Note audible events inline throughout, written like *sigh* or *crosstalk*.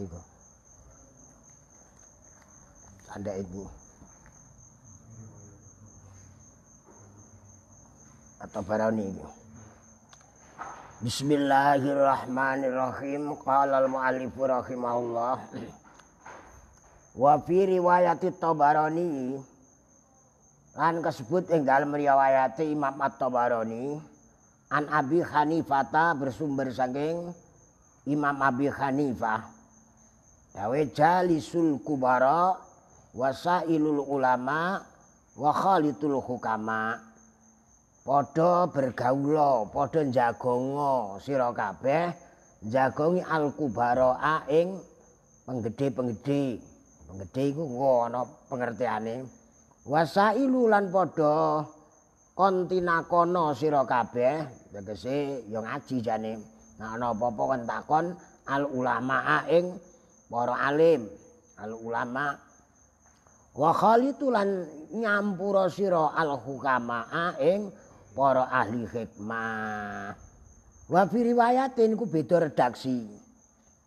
juga gitu. ada ibu atau para itu Bismillahirrahmanirrahim qala al-muallif rahimahullah wa fi riwayat Tabarani lan ing dalam riwayat Imam At-Tabarani an Abi Hanifata bersumber saking Imam Abi Hanifah tawe jalisul kubara wasailul ulama wa khalitul hukama padha bergaula padha jagonga sira kabeh jagongi al kubara ing penggede-penggede penggede iku ana pengertiane wasailu lan padha kontinakono sira kabeh tegese ya ngaji jane nek ana apa-apa kon takon al ulama aing para alim al ulama wa khalitulan nyampura sira al hukama ing para ahli hikmah wa fi riwayatin ku beda redaksi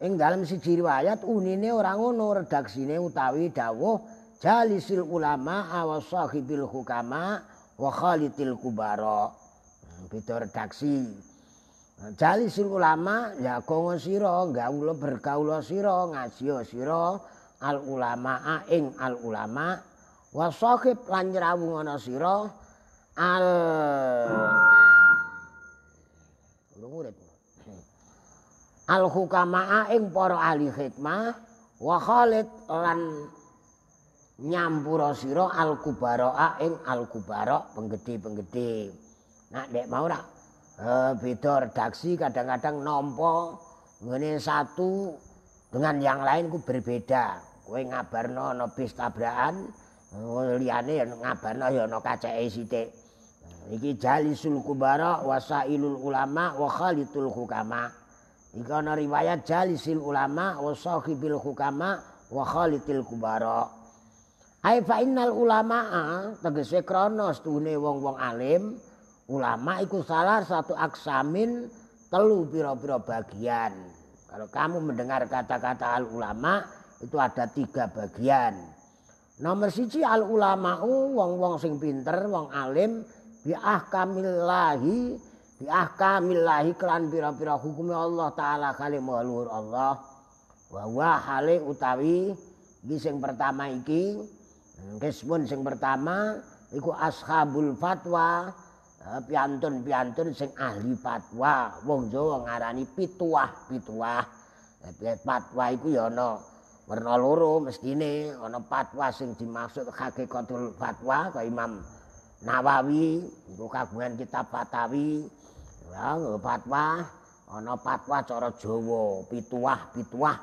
ing dalam siji riwayat unine ora ngono redaksine utawi dawuh jalisil ulama wa sahibil hukama wa khalitil kubara hmm, beda redaksi Jali sing ulama ya kongo sira gaula berkaula sira ngasio sira al ulama ing al ulama wa sahib lan nyrawung ana sira al al hukama ing para ahli hikmah wa khalid lan nyampura sira al kubara ing al kubara penggede-penggede nak dek mau rak eh, beda redaksi kadang-kadang nompo ngene satu dengan yang lain ku berbeda. Kowe ngabarno ana bis tabrakan, eh, liyane ya ngabarno ya ana kaceke sithik. Iki jalisul kubara wasailul ulama wa khalitul hukama. Iki ana riwayat jalisil ulama wa sahibil hukama wa khalitil kubara. Ai fa innal ulama tegese krana setune wong-wong alim ulama iku salah satu aksamin telu piro-piro bagian. Kalau kamu mendengar kata-kata al ulama itu ada tiga bagian. Nomor siji al ulama wong-wong sing pinter, wong alim bi ahkamillahi bi ahkamillahi kelan pira-pira hukumnya Allah taala kali luhur Allah. Wa wa hale utawi iki sing pertama iki, kismun sing pertama iku ashabul fatwa Eh, piantun-piantun sing ahli fatwa wong Jawa ngarani pituah-pituah eh, fatwa iku ya ana werna loro mestine ana fatwa sing dimaksud hakikatul fatwa kaya Imam Nawawi iku kagungan kitab Fatawi ya fatwa ana fatwa cara Jawa pituah-pituah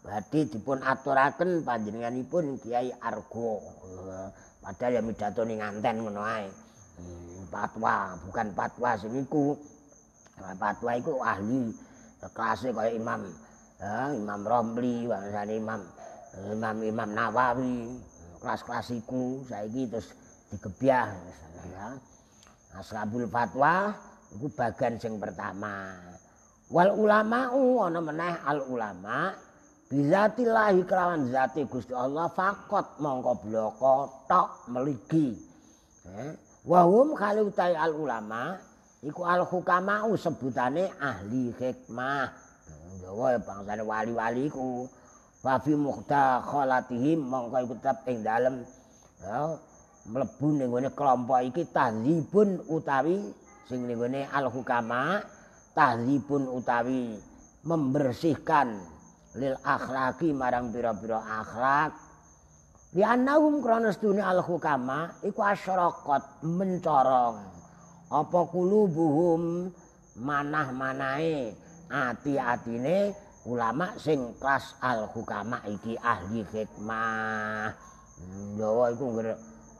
berarti dipun aturaken panjenenganipun Kiai Argo eh, padahal ya midhatone nganten ngono ae hmm. Fatwa bukan fatwa seniku. Fatwa nah, itu ahli kelasnya kayak Imam ya, Imam Romli, misalnya Imam eh, Imam Imam Nawawi, kelas-kelas saya saiki terus misalnya ya. Nah, Ashabul Fatwa itu bagian yang pertama. Wal ulama'u ana meneh al ulama bizatillahi kelawan zati Gusti Allah fakot mongko bloko tok meligi. Ya. Wahum kalau utai al ulama iku al hukamau sebutane ahli hikmah. Jawa ya wali-wali iku. Wa fi muhtaqalatihim mongko iku tetep ing dalem ya mlebu ning kelompok iki tahzibun utawi sing ning al hukama tahzibun utawi membersihkan lil akhlaki marang pira-pira akhlak Lianahum krana sedune al hukama iku asyraqat mencorong apa kulubuhum manah-manahe ati-atine ulama sing kelas al hukama iki ahli hikmah. Jawa iku ngger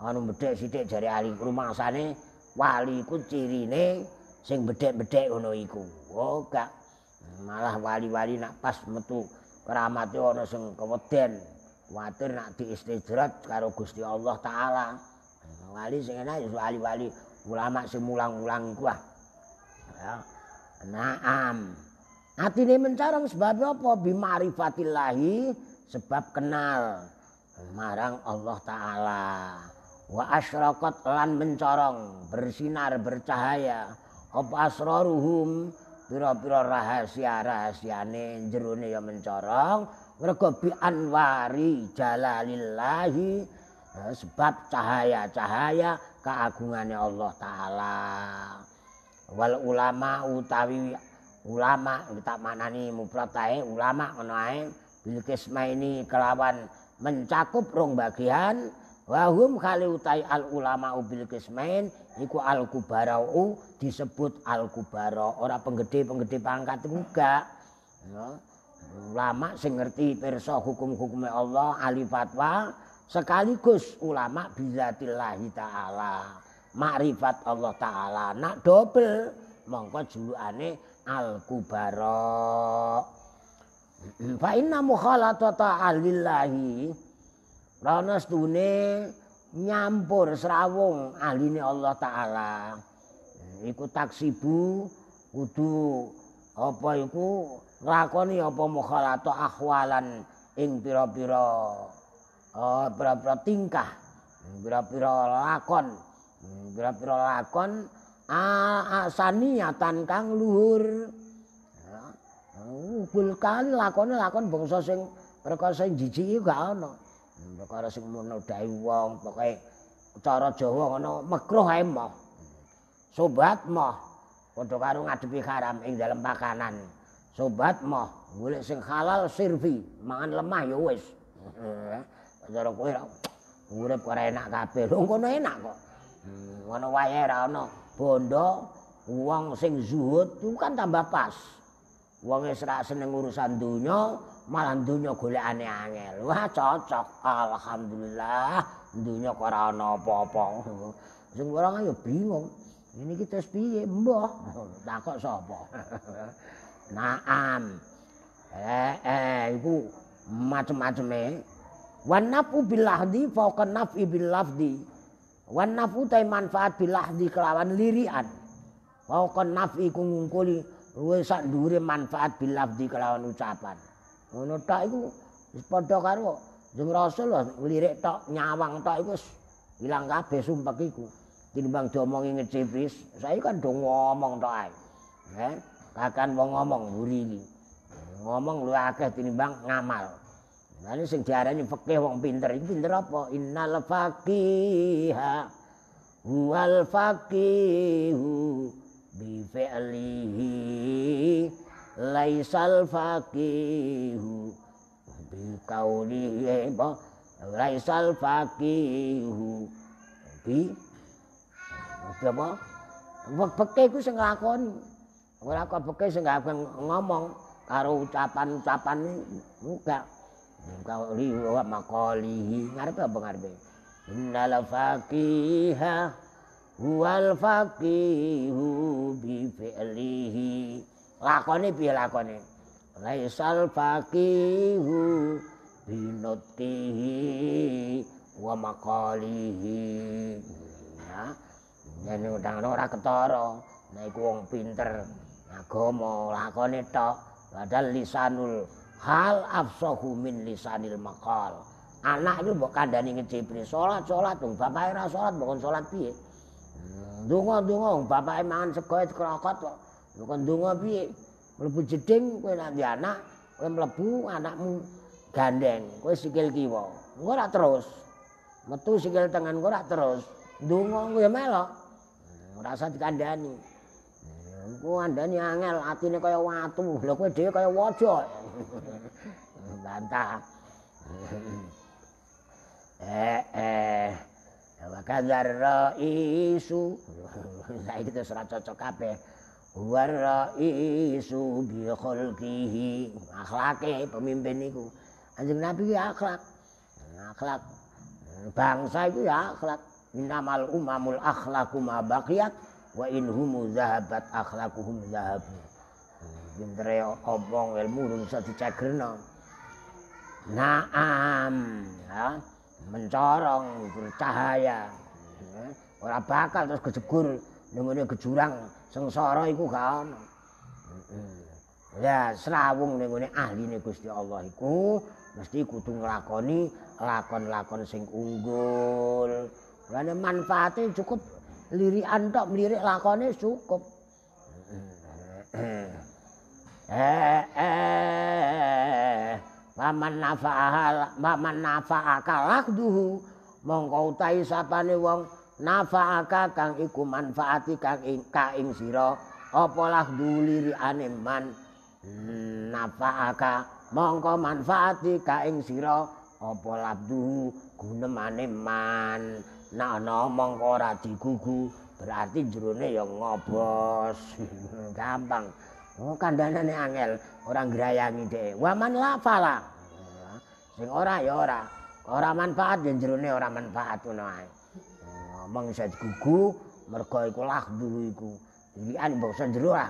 anu bedek sithik jare ahli sana wali iku cirine sing bedek bedek ono iku. Oh gak malah wali-wali nak pas metu keramate ono sing keweden Kuwatir nak diistidrat karo Gusti Allah taala. Wali sing enak ya wali-wali ulama sing mulang-mulang iku ah. Ya. Naam. Atine mencarang sebab apa? Bima'rifatillahi sebab kenal marang Allah taala. Wa asyraqat lan mencorong, bersinar bercahaya apa asraruhum pira-pira rahasia-rahasiane jerone ya mencorong mergo bi anwari jalalillahi sebab cahaya-cahaya keagungannya Allah taala wal ulama utawi ulama kita mana mufrad ae ulama menaik ae ini kelawan mencakup rong bagian wahum kali utai al ulama ubil kismain iku al kubarau disebut al kubara orang penggede penggede pangkat enggak ya ulama sing ngerti pirsa hukum-hukume Allah, ahli fatwa sekaligus ulama bizatillahi taala. Makrifat Allah taala nak dobel mongko julukane al kubara. *clears throat* Fa inna mukhalatata ahlillahi rana stune nyampur serawung ahline Allah taala. Iku taksibu kudu apa iku nglakoni apa mukhalato ahwalan ing pira-pira oh, pira-pira tingkah pira-pira lakon pira-pira lakon asaniyatan kang luhur oh, ubul kali lakone lakon bangsa sing perkara sing jijiki gak ana perkara sing menodai wong pokoke cara Jawa ngono makruh ae mah sobat mah padha karo ngadepi haram ing dalam makanan sobat mah boleh sing halal sirvi mangan lemah ya wis cara kowe urip ora enak kabeh lho kono enak kok hmm, ngono wae ra ono bondo wong sing zuhud itu kan tambah pas wong wis ra seneng urusan donya malah donya golekane angel wah cocok alhamdulillah donya kok ora ono apa-apa sing ora ya bingung ini kita piye mbah takok sapa *laughs* Naam. Eh, eh macam macam maceme eh. Wan nafu bil lahdi fawqa nafi bil di, Wan nafu ta manfaat bil di kelawan lirian. Fawqa nafi ku ngungkuli luwih sak manfaat bil di kelawan ucapan. Ngono tok iku wis padha karo Jeng Rasul lirik tok nyawang tok iku ilang kabeh sumpek iku. Timbang diomongi ngecipis, saya kan do ngomong tok ae. Eh? akan wong ngomong mburi Ngomong lu akeh tinimbang ngamal. Lan sing diarani fikih wong pinter ini pinter apa? Innal faqiha huwal faqihu bi fi'lihi laisal faqihu bi qawlihi apa? Laisal faqihu bi apa? Fikih iku sing nglakoni. Ora kok sing gak ngomong karo ucapan-ucapan muga muga li wa maqalihi ngarep apa ngarep innal faqiha wal faqihu bi fi'lihi lakone piye lakone laisal faqihu bi wa maqalihi ya nek ora ketara nek wong pinter agama lakone tok padahal lisanul hal afsahu min lisanil maqal anak itu mbok kandhani cipri. salat salat dong, bapak ra salat mbok salat piye ndonga-ndonga hmm, bapak bapake mangan sego krokot kok kok ndonga piye mlebu jeding kowe nanti anak kowe mlebu anakmu gandeng kowe sikil kiwa engko ora terus metu sikil tengen kowe ora terus ndonga kowe ya melok hmm, ora usah dikandhani Kuandani angel atine kaya watu, lho kowe dhewe kaya waja. Bantah. Eh eh wa kadzar raisu. Saiki terus ora cocok kabeh. War raisu bi khulqihi. Akhlake pemimpin niku. Anjing Nabi ya akhlak. Akhlak. Bangsa itu ya akhlak. Innamal umamul akhlaku ma baqiyat wa in humu zahabat akhlaquhum zahabu pintere obong ilmu urung iso dicagerno naam ya mencorong bercahaya ya. ora bakal terus gejegur ning gejurang sengsara iku gak ono ya srawung nengone ahli ahline Gusti Allah iku mesti kudu nglakoni lakon-lakon sing unggul lan manfaatnya cukup lirikan tok melirik lakone cukup. eh eh paman nafa'al paman nafa'aka lakduhu mongko utahi sapane wong nafa'aka kang iku manfaati kang ing ka ing sira apa lakdu lirikane man nafa'aka mongko manfaati ka ing sira apa labduhu gunemane man Nah, ana mongko ora digugu berarti jerone ya ngobos *laughs* gampang oh nih angel ora ngrayangi dhek waman lafala sing ora ya ora ora manfaat ya jerone ora manfaat ngono ae ngomong oh, saya gugu, mergo iku Jadi iku pilihan bangsa jero lah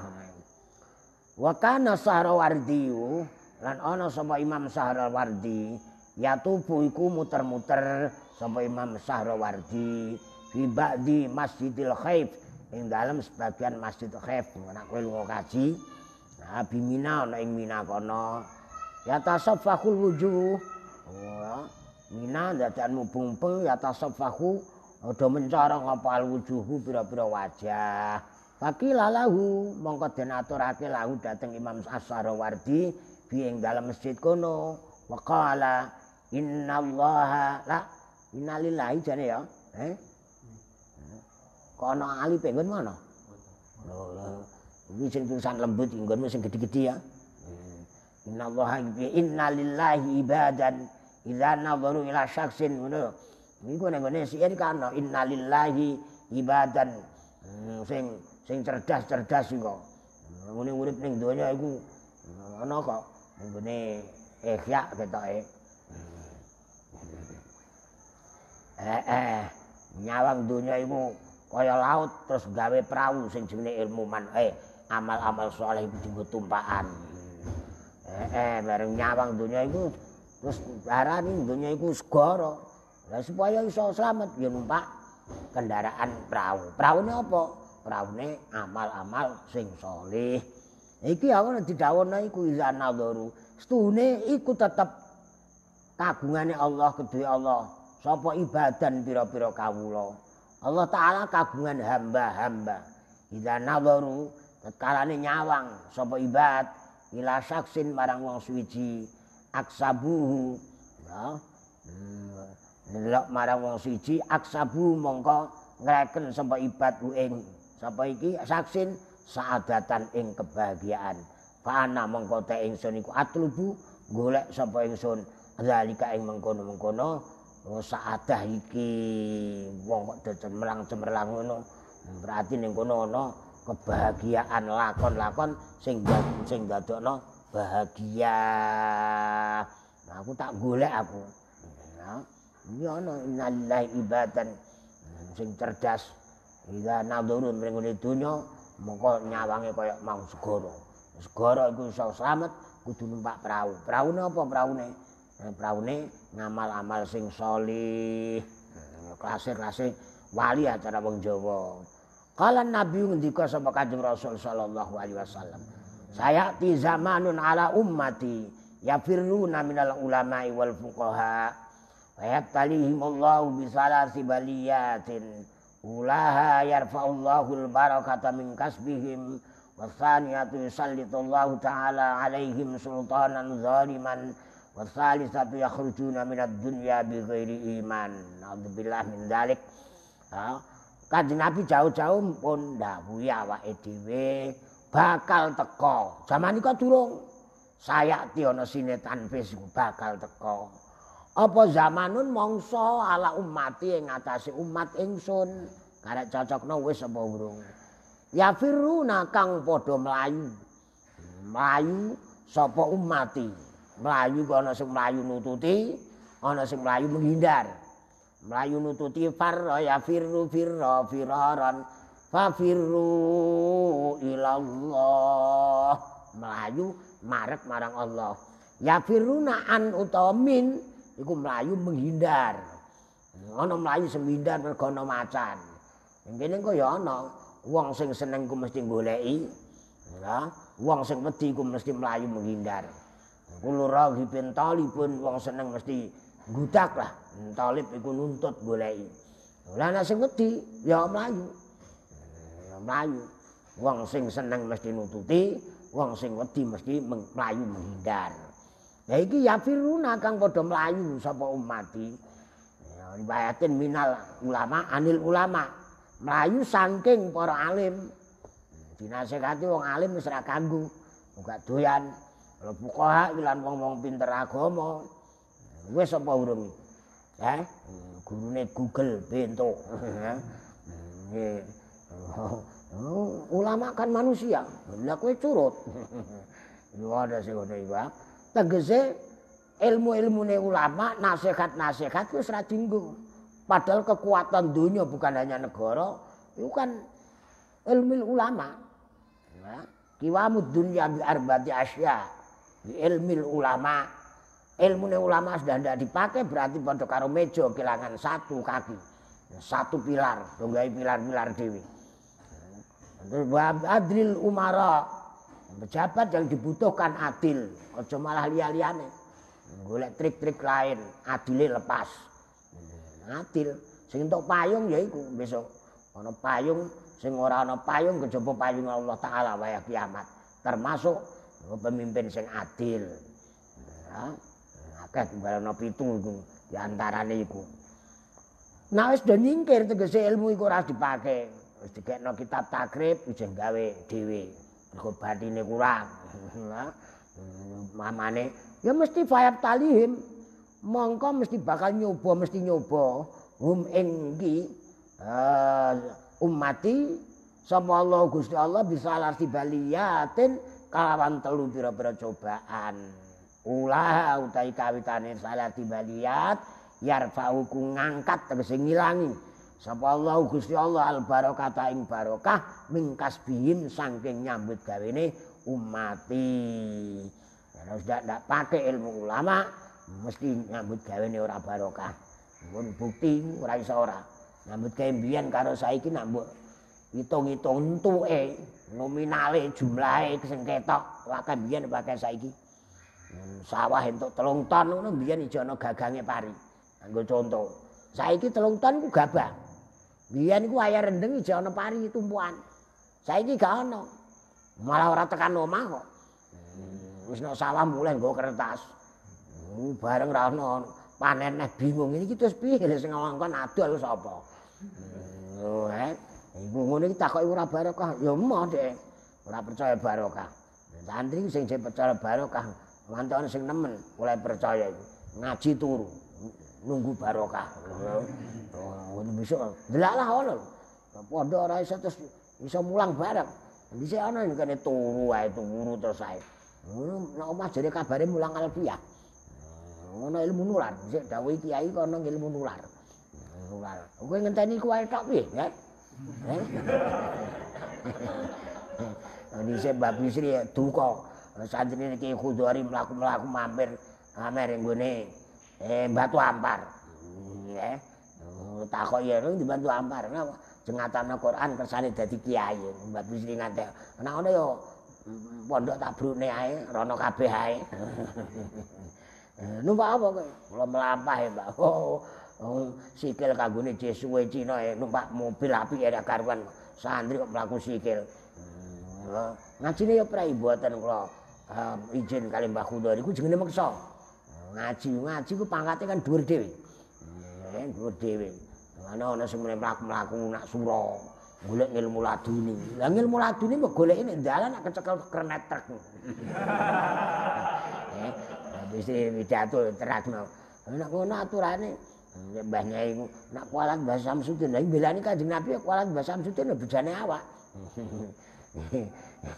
wa kana sahrawardiyu lan ana sapa imam sahrawardi ya tubuh iku muter-muter sapa Imam Sahrawardi fi ba'di Masjidil Khaif ing dalam sebagian Masjid Khaif nek kowe lunga kaji nah mina ana ing Mina kono oh, ya tasaffahul wujuh oh, Mina dadakan mumpung ya tasaffahu ada mencorong apa al wujuhu pira-pira wajah Fakila lahu mongko den aturake lahu dateng Imam As-Sarawardi bi ing dalem masjid kono waqala innallaha la Innalillahi jane ya. Eh? kono ana pengen mana? mono? Lho, iki sing tulisan lembut nggonmu sing gedhe-gedhe ya. Eh, innallaha innalillahi ibadan idza nadharu ila syaksin ngono. Iku nek ngene sihir kan innalillahi ibadan hmm, sing sing cerdas-cerdas iku. Ngene urip ning donya iku ana kok nggone ihya ketoke. eh, eh nyawang dunia ibu kaya laut terus gawe perahu sing jenenge ilmu man eh amal-amal soleh iku dienggo tumpakan eh, eh bareng nyawang dunia ibu terus darani dunia ibu segoro lah supaya iso selamat ya numpak kendaraan perahu perahu apa ini amal-amal sing soleh iki aku ya didhawuhna iku iza nadoru setune iku tetep kagungane Allah ketui Allah sapa ibadan pira-pira kawula Allah taala kagungan hamba-hamba idza nadharu tetkalane nyawang sapa ibad ila saksin marang wong suwiji aksabuhu ya nelok marang wong suwiji aksabu mongko ngreken sapa ibad ing sapa iki saksin saadatan ing kebahagiaan fana mongko te ingsun iku atlubu golek sapa ingsun zalika ing mengkono-mengkono oh saadah iki wong kok cemrang-cemrang ngono berarti ning kono ana kebahagiaan lakon-lakon sing sing dadokno bahagia nah, aku tak golek aku nah iki ana innalillahi ibadan sing cerdas ila nadurun mring ngene donya mengko nyawange kaya mau segara segara iku iso slamet kudu numpak perahu perahu napa praune praune ngamal-amal sing solih hmm, klase-klase wali acara wong Jawa kala nabi ngendika sapa kanjeng Rasul sallallahu alaihi wasallam saya ti zamanun ala ummati yafirruna minal ulama'i wal fuqaha wa talihim Allahu bi salasi baliyatin ulaha yarfa'ullahu al barakata min kasbihim wasaniyatu yusallitu ta'ala alaihim sultanan zaliman satu ya minad dunya dunia ghairi iman alhamdulillah min dzalik kanjeng Nabi jauh-jauh pun dawuhi wa dhewe bakal teko zaman iku durung saya ti ana sinetan fisik bakal teko apa zamanun mongso ala umati ing umat ingsun karek cocokno wis apa urung ya firuna kang padha mlayu mlayu sapa umati Melayu kok ana sing melayu nututi, ana sing melayu menghindar. Melayu nututi far oh ya firru firra firaran fafirru ilallah. Melayu marek marang Allah. Ya firruna an utamin iku melayu menghindar. Ana melayu sing menghindar mergo ana macan. Kene kok ya ana wong sing seneng ku mesti goleki. Ya, wong sing wedi ku mesti melayu menghindar. Kulo raghibin talibun wong seneng mesti gudak lah. Hmm, Talib iku nuntut goleki. Lah nek sing wedi ya mlayu. Hmm, ya mlayu. Wong sing seneng mesti nututi, wong sing wedi mesti mlayu menghindar. Lah iki ya firuna kang padha mlayu sapa umati. Ya minal ulama anil ulama. Mlayu saking para alim. Hmm, dinasehati wong alim wis ra kanggo. Muga doyan Lho fuqaha lan wong-wong pinter agama. Wis apa urung? Eh, gurune Google bento. Oh, ulama kan manusia. Lah kowe curut. lu ada sih udah iba, Tegese ilmu ne ulama, nasihat-nasihat wis ra Padahal kekuatan dunia bukan hanya negara, itu kan ilmu ulama. Ya. Kiwamu dunia bi arba'ati asya ilmu ulama ilmu ulama sudah tidak dipakai berarti pada karo kehilangan satu kaki satu pilar tunggai pilar-pilar dewi adil umara pejabat yang dibutuhkan adil ojo malah liane golek trik-trik lain adile lepas adil sing entuk payung ya besok ana payung sing ora ana payung kejaba payung Allah taala waya kiamat termasuk pemimpin sing adil ya akeh balana pitu iku di antarane iku nah wis do nyingkir tegese ilmu iku ora dipake wis dikekno kitab takrib isih gawe dhewe mergo batine kurang *laughs* ya, mamane ya mesti fayab talihim mongko mesti bakal nyoba mesti nyoba hum enggi, uh, eh, mati, sama Allah Gusti Allah bisa alarti baliyatin kalawan telu pira-pira cobaan ulah utai kawitane salah dibaliat yar ku ngangkat terus ngilangi sapa Allah Gusti Allah al barokata ing barokah mingkas saking nyambut gawene umati terus ndak ndak pakai ilmu ulama mesti nyambut gawene ora barokah pun bukti ora iso ora nyambut gawe karo saiki nambuk hitung-hitung eh nominale jumlahe sing ketok wae biyen pakai saiki. Hmm, sawah entuk telung ton ngono biyen ijo ana gagange pari. Anggo conto, saiki telung ton ku gabah. Biyen ku ayah rendeng ijo ana pari tumpuan. Saiki gak ana. Malah ora tekan omah kok. Hmm, wis nek sawah mulai nggo kertas. Hmm, bareng ra ana panen bingung ini terus piye sing ngongkon adol sapa. Oh, Ibu ngono iki takoki ora barokah, ya emoh dhek. Ora percaya barokah. Santri sing sing percaya barokah, lantone sing nemen mulai percaya iku. Ngaji turu, nunggu barokah. Oh, besok delalah ono. Pondok ora iso terus iso mulang bareng. bisa ana ning kene turu ae turu terus ae. Ngono nek omah jare kabare mulang alfiah. Ngono ilmu nular, bisa dawuh kiai kono ilmu nular. Nular. Kowe ngenteni kuwi tok piye, ya? Bisa Mbak Bisri ya duka. Santri ini kudori melaku-melaku mampir mampir yang gini eh, batu ampar. Ya. Oh, Takok ya di batu ampar. Nah, jengatan Al-Quran kersane dadi kiai. Mbak Bisri nanti. Kenapa ada yo pondok tak brune ae, rono kabeh ae. *laughs* Eh, numpak apa kowe? Kalau melampah ya, Mbak. Oh, Oh, sikil kanggone jesuwe Cina eh, numpak mobil api ya karuan. Santri kok mlaku sikil. Hmm. Oh, ngajine ya prai mboten kula um, izin kali Mbah Kudori ku jenenge meksa. Ngaji ngaji ku pangkate kan dhuwur dhewe. Hmm, eh, dhuwur dhewe. Ana ana sing mlaku-mlaku nak sura, golek ilmu laduni. Lah ilmu laduni mbok goleki nek dalan nak kecekel kernet truk. *laughs* Eh, habis pidato terakno. Nek ngono aturane Mbah Nyai ku nak kualat Mbah Samsudin lha belani Kanjeng Nabi ya kualat Mbah Samsudin ya bejane awak. *laughs*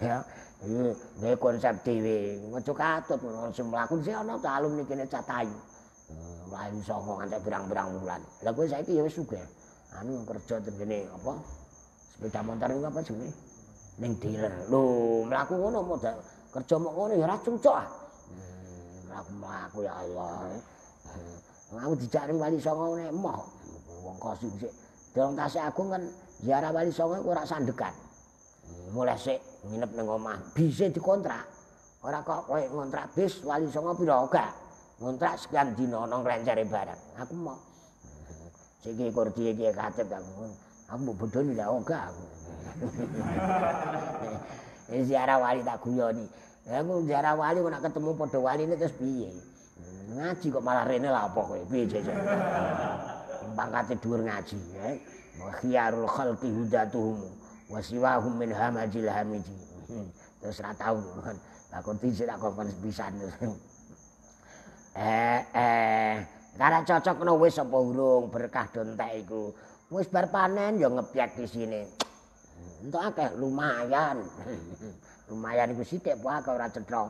ya iya, nggih konsep dhewe Ngocok katut ngono sing mlaku sih ana ta alumni kene catayu hmm, mlayu saka nganti berang-berang bulan, lagu saya itu ya suka. anu kerja tengene apa sepeda motor itu apa jenenge neng dealer Lu, melaku ngono modal kerja mok ngono ya ora cocok ah hmm, ya Allah hmm. Mau dicari Wali Songo nek moh. Wong kosim sik. Dalam kasih agung kan ziarah Wali Songo ora sandekan. Mulai sik nginep ning omah. Bise dikontrak. Ora kok kowe ngontrak bis Wali Songo pira ora. Ngontrak sekian dino nang rencere barang. Aku mau. Siki kurdi iki katep aku. Aku mbok bodoni lah oga. aku. *laughs* Ziarah wali tak guyoni. Aku ziarah wali kok ketemu padha waline terus piye? Ngaji kok malah rene lapo apa kowe? Piye jajan? Pangkate dhuwur ngaji, ya. Wa khiyarul khalqi hudatuhum wa siwahum min hamajil hamiji. Terus ra tau kan. Lah kok tidak kok pisan Eh eh Karena cocok no wis apa urung berkah dontek iku. Wis bar panen ya di sini. untuk akeh lumayan. lumayan iku sithik wae ora cetha.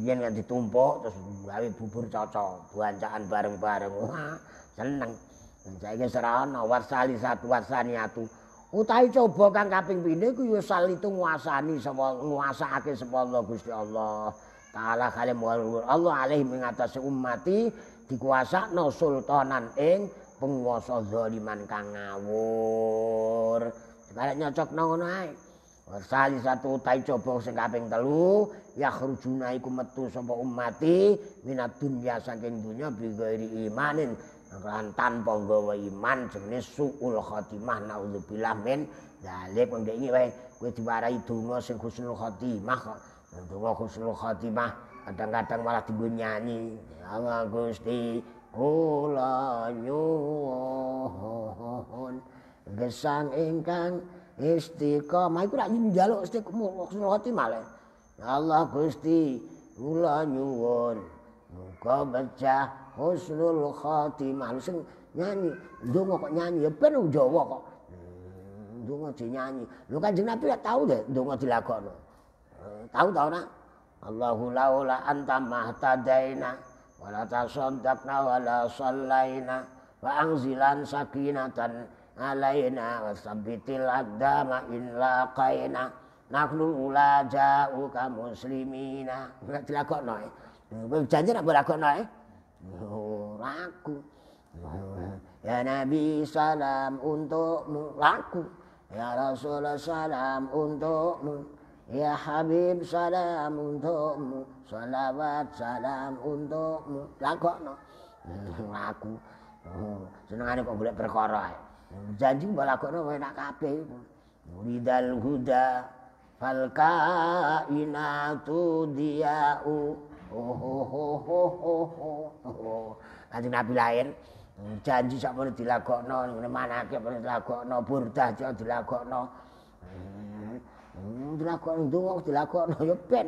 Riyen kan ditumpuk terus gawe bubur cocok, buancaan bareng-bareng. Wah, seneng. Saiki serah ana warsali satu warsani atu. Utahe coba kang kaping pindho iku ya sal itu nguasani sapa nguasakake sapa Allah Gusti Allah. Ta'ala khalim wal Allah alaih mengatasi umati dikuasakno sultanan ing penguasa zaliman kang ngawur. sebaliknya nyocok ngono ae. Wasali satu tai coba sing kaping telu ya khrujuna iku metu sapa ummati minat dunya saking dunya bi imanin lan tanpa nggawa iman jenenge suul khatimah naudzubillah min dalik wong iki wae kowe diwarai donga sing husnul khatimah kok donga husnul khatimah kadang-kadang malah digo nyanyi ya Gusti kula nyuwun gesang ingkang istiqomah iku rak njaluk istiqomah husnul khotimah le ya Allah Gusti kula nyuwun muga becah husnul khotimah sing nyanyi ndonga kok nyanyi ya ben Jawa kok hmm, ndonga dinyanyi lho kanjeng Nabi ya tahu deh ndonga dilakokno eh, Tahu tahu nak Allahu laula anta mahtadaina wala tasaddaqna wala sallaina wa anzilan sakinatan alaina wasabbitil aqdama illa qaina nahnu ula ja'uka muslimina nek dilakokno e janji nek dilakokno eh? laku ya nabi salam untukmu laku ya rasul salam untukmu ya habib salam untukmu salawat salam untukmu lakokno laku senengane kok boleh perkara eh janji balakona enak kape iku muridal huda fal kainatu diau oh oh oh oh oh nabi lahir janji sak perlu dilagokno ngene manake perlu dilagokno burdah yo dilagokno hmm, dilagokno donga dilagokno yo ya ben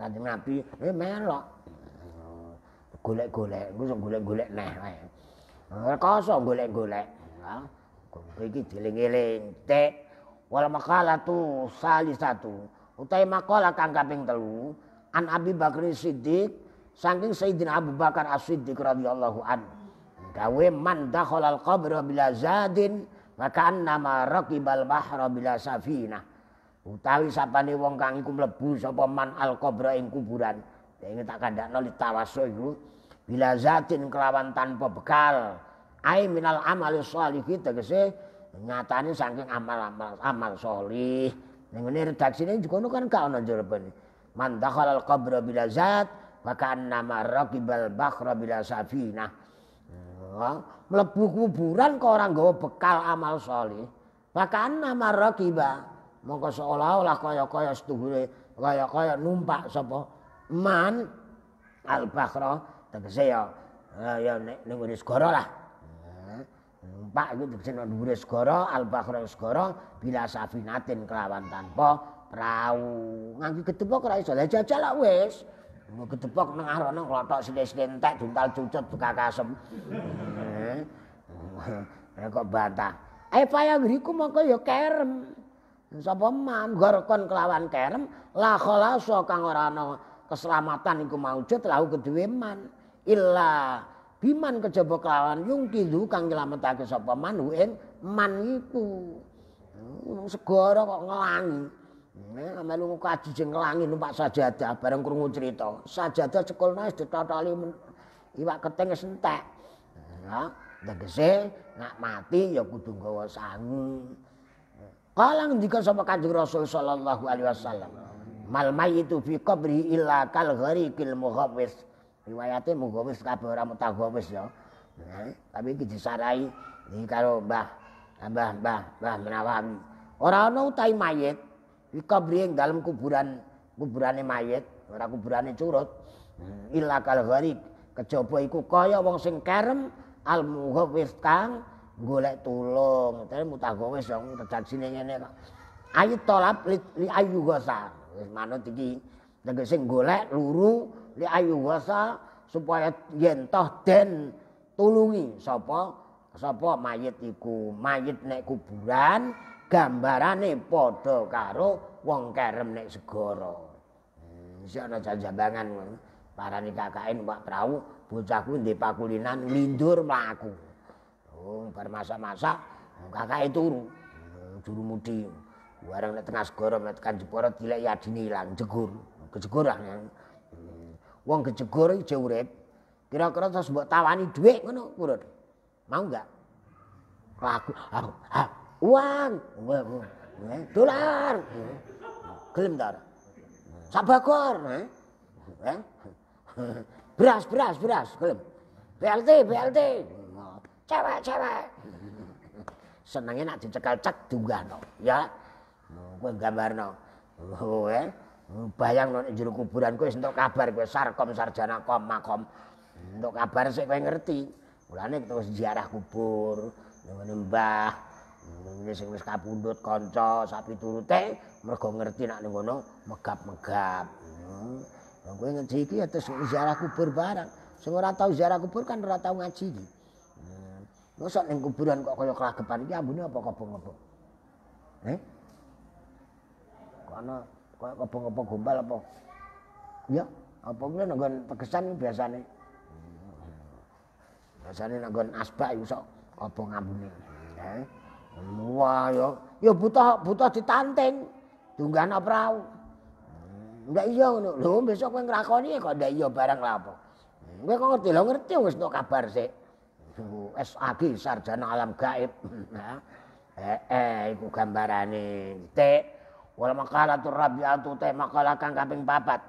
kanjeng nabi eh melok golek-golek engko golek-golek neh wae rekoso golek-golek tengah iki dieling-eling tek wal sali satu utai makalah kang kaping telu an Abi Bakri Siddiq saking Sayyidina Abu Bakar As-Siddiq radhiyallahu an gawe man dakhala al-qabra bila zadin maka annama raqibal bahra bila safina utawi sapane wong kang iku mlebu sapa man al-qabra ing kuburan ya tak kandakno litawaso iku bila zatin kelawan tanpa bekal ai minal amali sholih kita kese nyatane saking amal-amal amal sholih ning ngene redaksine juga kan gak ana jero man dakhala al qabra bila zat wa nama raqibal bakhra bila safinah mlebu kuburan kok ora nggawa bekal amal sholih wa nama raqiba mongko seolah-olah kaya-kaya setuhure kaya-kaya numpak sapa man al bakhra tegese ya ya ning segara lah pak itu tegesen dhuwure segara, al-bakhra segara bila safinatin kelawan tanpa perahu. Nganggo gedhepok ora iso. Lah jajal lah wis. Nggo gedhepok nang arono klothok sithik-sithik entek duntal cucut buka kasem. Nek eh. eh, kok bantah. Eh payagriku mongko ya kerem. Sapa man gorkon kelawan kerem la khalasa kang ora ana keselamatan iku maujud lahu keduwe man. Illa biman kejaba kelawan yung kidu kang nyelametake sapa manu en man iku hmm, segara kok ngelangi hmm, Nah, melu muka aji jeng numpak sajadah bareng kurungu cerita. Sajadah cekol nais ditatali iwak keteng sentek. Hmm, ya, tegese nak mati ya kudu gawa sangu. Kalang diga sama kanjeng Rasul sallallahu alaihi wasallam. Mal mayitu fi qabri illa kal gharikil riwayate monggo wis kabeh ora mutagawis ya. Nah, tapi iki disarai iki karo Mbah Mbah Mbah Mbah Menawawi. Ora ana utahi mayit iki kabri ing dalem kuburan kuburane mayit, ora kuburane curut. Hmm, illa kal gharib kejaba iku kaya wong sing kerem al mughawis kang golek tulung. Terus mutagawis ya redaksine ngene kok. Ayat tolap li, li ayu gosa. Wis manut iki tegese golek luru li ayu wasa supaya yen toh den tulungi sapa sapa mayit iku mayit nek kuburan gambarane padha karo wong kerem nek segara hmm, isih ana jambangan parani kakake numpak prau bocahku ndek pakulinan lindur mlaku oh bar masak-masak kakake turu hmm, jurumudi warang nek tengah segara nek kan jeporo dilek yadine ilang jegur kejegur ah ya wong kejegore, iki urip. Kira-kira terus mbok tawani dhuwit ngono purun. Mau enggak? aku, ah, ah, uang. Dolar. Gelem ta? Sabakor, eh? eh? Beras, beras, beras, gelem. BLT, BLT. Cewek, cewek. Senengnya nak dicekal cek juga, no, ya. Kowe gambar no. Oh, eh. Hmm, bayang nang jero kuburan kowe entuk kabar kowe sarkom sarjana kom makom. Entuk kabar sik kowe ngerti. Mulane terus ziarah kubur, nyembah, wis wis kapundhut kanca sapi turute mergo ngerti nak ning ngono megap-megap. Hmm. Kowe ngaji iki ya terus ziarah kubur barang. Sing ora tau ziarah kubur kan ora tau ngaji iki. Hmm. Mosok kuburan kok kaya kelagepan iki ambune apa kobong-kobong. Eh? Kono apa-apa gombal apa ya apa kuwi nanggon tegesan biasane hmm. biasane nanggon asbak iku sok apa ngambune eh, wah yo ya, yo ya butuh butuh ditanting tunggan prau enggak hmm, iya ngono lho besok kowe ngrakoni kok ndak iya barang lah apa hmm, kowe kok ngerti lho ngerti wis tok kabar sik SAG *laughs* sarjana alam gaib *laughs* nah, eh, eh iku gambarane titik wal makalatur rabi'atu teh makalah kang kaping papat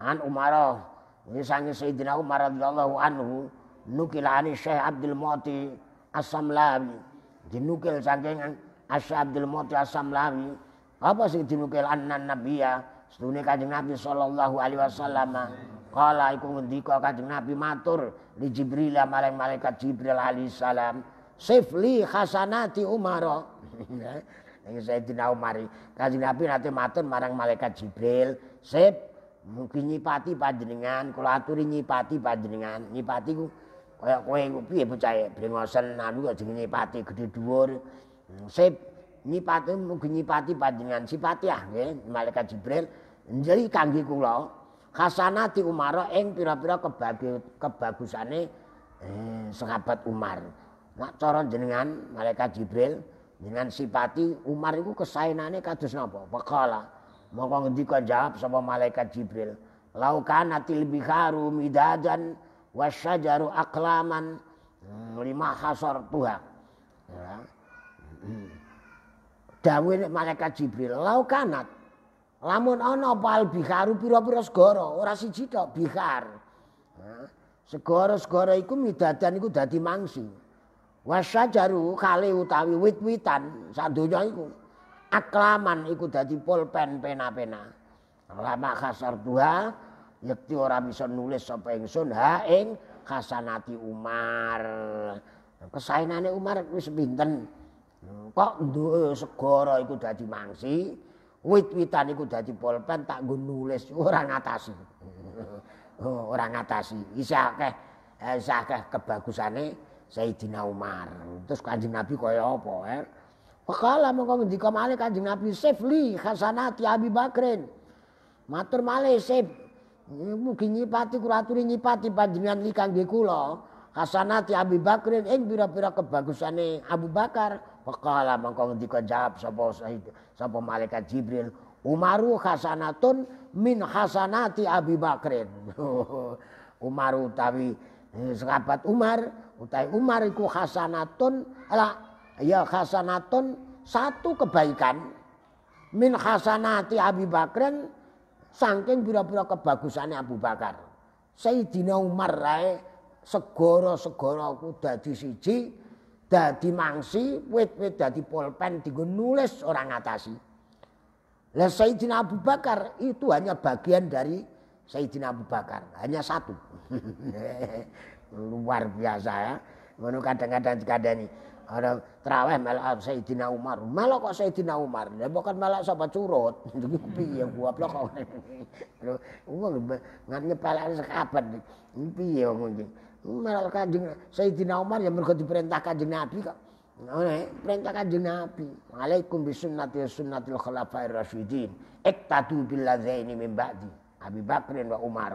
an Umar misalnya Sayyidina Umar radhiyallahu anhu nukil ani Syekh Abdul Muti As-Samlawi dinukil saking Syekh Abdul Muti As-Samlawi apa sih dinukil anna nabiyya sedune kanjeng Nabi sallallahu alaihi wasallam kala iku ngendika kanjeng Nabi matur li Jibril maring malaikat Jibril alaihi salam sifli hasanati Umaro *laughs* iya saya Sayyidina Mari Kanjeng Nabi nanti maten marang malaikat Jibril, "Sip, mungkin nyipati panjenengan, kalau aturi nyipati panjenengan. Nyipati ku kaya kowe piye bocah ya? brengosen anu kok jenenge nyipati gedhe dhuwur. Hmm, sip, nyipati mugi nyipati panjenengan. Sipati ah Ye. malaikat Jibril. Jadi kulo, kula di Umaro ing pira-pira kebagusane eh, sahabat Umar. Nak cara jenengan malaikat Jibril dengan sipati Umar iku kesaenane kados napa bekala mongko ngendikan jawab sama malaikat Jibril laukanatil biharu midadan wasyajaru aklaman hmm, lima hasor tuha ya. malaikat Jibril laukanat lamun ana pal biharu pira-pira segara ora siji tok bihar ya. segara-segara iku midadan iku dadi mangsi wasajaru kali utawi wit-witan sadonya iku aklaman iku dadi pulpen pena-pena lama kasar dua yakti ora bisa nulis sapa ingsun ha ing Umar kesainane Umar wis pinten kok duwe segara iku dadi mangsi wit-witan iku dadi pulpen tak nggo nulis ora ngatasi *laughs* ora ngatasi isih akeh eh, isih akeh kebagusane Sayyidina Umar. Terus Kanjeng Nabi kaya apa, eh? Fakala mengko ngendika malih Kanjeng Nabi, "Sifli Hasanati Abi Bakrin." Matur malih, "Sif, mugi nyipati kula aturi nyipati panjenengan iki kangge kula." Hasanati Abi Bakrin ing pira-pira kebagusane Abu Bakar. Fakala mengko ngendika jawab sapa sapa malaikat Jibril, "Umaru hasanatun min hasanati Abi Bakrin." *laughs* Umaru tawi sahabat Umar utai Umar iku hasanatun ala ya hasanatun satu kebaikan min hasanati Abi Bakran saking bira-bira kebagusannya Abu Bakar Sayyidina Umar rae segara-segara ku dadi siji dadi mangsi wit-wit dadi pulpen digo nulis orang ngatasi lah Sayyidina Abu Bakar itu hanya bagian dari Sayyidina Abu Bakar hanya satu *laughs* luar biasa ya Menurut kadang-kadang dikadani ada terawih malah Sayyidina Umar malah kok Sayyidina Umar ya bukan malah sobat curut jadi *laughs* piye gua blok kok wong ngan nyepelane sekabat piye wong iki malah kanjeng Sayyidina Umar ya mergo diperintah kanjeng Nabi kok ya, perintah kanjeng Nabi alaikum bisunnati sunnatil khulafair rasyidin iktadu billadzaini min ba'di Abi Bakrin wa Umar.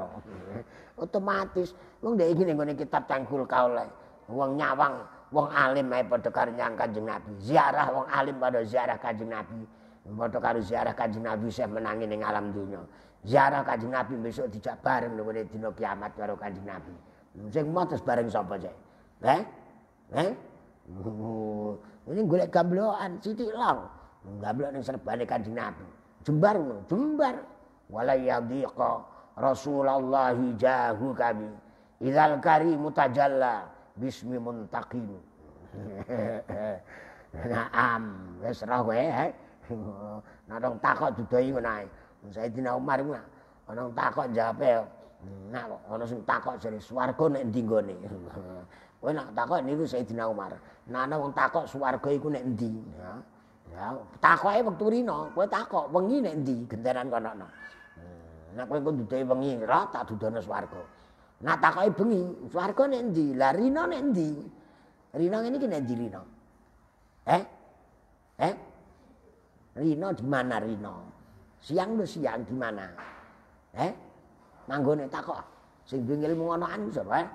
*laughs* Otomatis wong ndek iki nggone kitab Tangkul kaulah, Wong nyawang, wong alim ae padha karo nyang Kanjeng Nabi. Ziarah wong alim pada ziarah Kanjeng Nabi. Padha karo ziarah Kanjeng Nabi sih menangi ning alam dunya. Ziarah Kanjeng Nabi besok dijak bareng nggone dina kiamat karo Kanjeng Nabi. Sing motos bareng sapa sih? Eh? Eh? Ini golek gamblokan sithik lang. Gamblok ning serbane Kanjeng Nabi. Jembar, jembar wala yadhiqa Rasulullah jahu kami idzal karimu tajalla bismi muntaqim *laughs* Naam, wis roh kowe he. Eh? *laughs* dong takok dudoi ngono ae. Sayyidina Umar ku ana takok jawabe. Nek ana sing takok jare swarga nek ndi nggone. *laughs* Kowe nek takok niku Sayyidina Umar. Nek ana wong takok swarga iku nek ndi. Ya, ya takoke wektu rino, kowe takok wengi nek ndi genteran kono. Nek kowe engko dudahi wengi rata dudane swarga. Nak takoki bengi, swarga nek ndi? Lah rina nek ndi? Rina ngene iki nek ndi rina? Eh? Eh? Rina di mana rina? Siang lu siang di mana? Eh? Manggone takok. Sing duwe ilmu onoan anu sapa? Eh?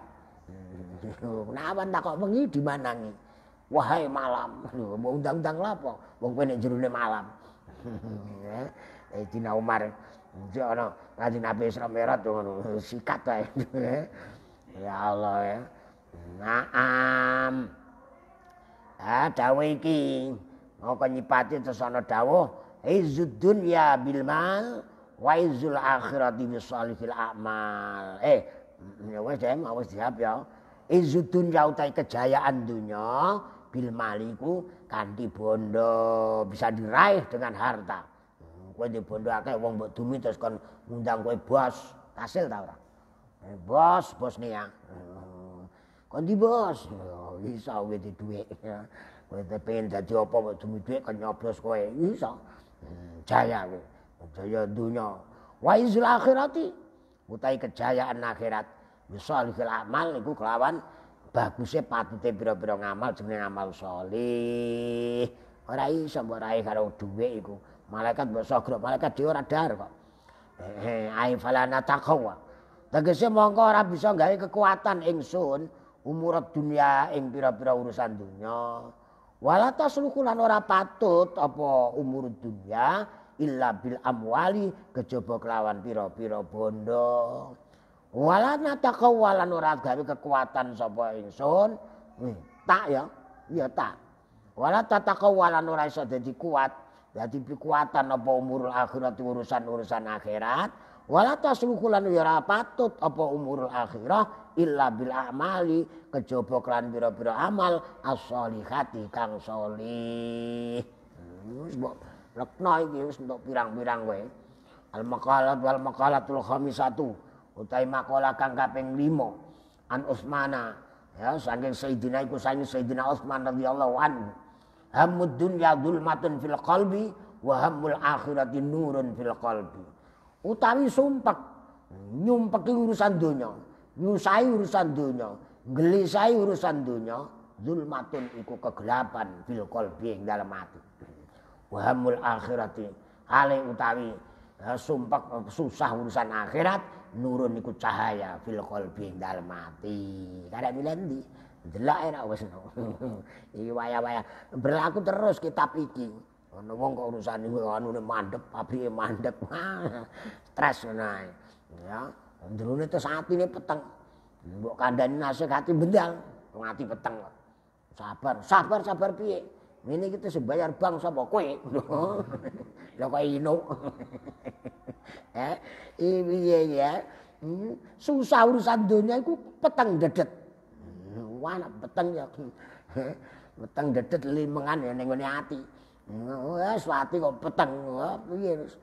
*laughs* Nah, awan takok bengi di mana ngi? Wahai malam, lho mau undang-undang lapo? Wong kowe nek jerone malam. *laughs* Eh? eh, Dina Umar jadi orang ngaji Nabi Isra dengan sikat tuh. *laughs* ya Allah ya. Naam. Ah, dawuh iki mongko nyipati terus ana dawuh izzud dunya bil mal wa izzul akhirati a'mal. Eh, ya wis ya, awas ya, siap ya. Izzud dunya utai kejayaan dunya bil maliku kanthi bondo bisa diraih dengan harta kowe di bondo wong mbok dumi terus kon ngundang kowe bos, kasil ta ora? Eh, bos, bos nih ya. Hmm. Kon di bos, oh, iso kowe di dhuwit. Kowe pengen dadi apa mbok dumi dhuwit kon nyoblos kowe, iso. Hmm, jaya kowe. Jaya dunya. Wa izul akhirati utai kejayaan akhirat. Misalihil amal niku kelawan bagusnya patutnya pira-pira ngamal jenenge amal soli Ora iso mbok raih karo duwe iku malaikat basa malaikat dhewe ora dahar kok ai falana taqwa tegese mongko ora bisa gawe kekuatan ingsun umurat dunia ing pira-pira urusan dunya wala tasluhu lan ora patut apa umur dunia illa bil amwali kejaba kelawan pira-pira bondo wala nataqawalan ora gawe kekuatan sapa ingsun eh, tak ya iya tak wala tataqawalan ora iso dadi kuat jadi kekuatan apa umurul akhirat urusan urusan akhirat. Wala taslukulan wira patut apa umurul akhirah illa bil amali kejaba kelan biro pira amal as-solihati kang solih. Hmm, wis mbok lekno iki wis pirang-pirang gue Al maqalat wal maqalatul satu utai makalah kang kapeng limo an usmana ya saking Sayyidina iku saking Sayyidina Usman radhiyallahu anhu hamud dunya zulmatun fil qalbi wa hammul akhirati nurun fil qalbi. Utawi sumpek, nyumpeki urusan donya, nyusai urusan donya, gelisai urusan donya, zulmatun iku kegelapan fil qalbi ing dalem ati. Wa hammul akhirati hale utawi eh, sumpek eh, susah urusan akhirat nurun iku cahaya fil qalbi ing dalem ati. Kada dilendi. Jelas era wis no. *laughs* Iki waya-waya berlaku terus kitab iki. Ono wong kok urusan iki anune mandhep, pabrike mandhep. *laughs* Stres ngono Ya, ndrone terus atine peteng. Mbok kandhani hati bendal, ngati peteng. Sabar, sabar, sabar piye? Ini kita sebayar bang sapa kowe. Lha *laughs* kok ino. Eh, iya ya. Hmm, susah urusan dunia iku peteng dedet. Wah, beteng ya. *laughs* Beteng dedet limengan ya ning ngene ati. ya ati kok beteng. Piye wis.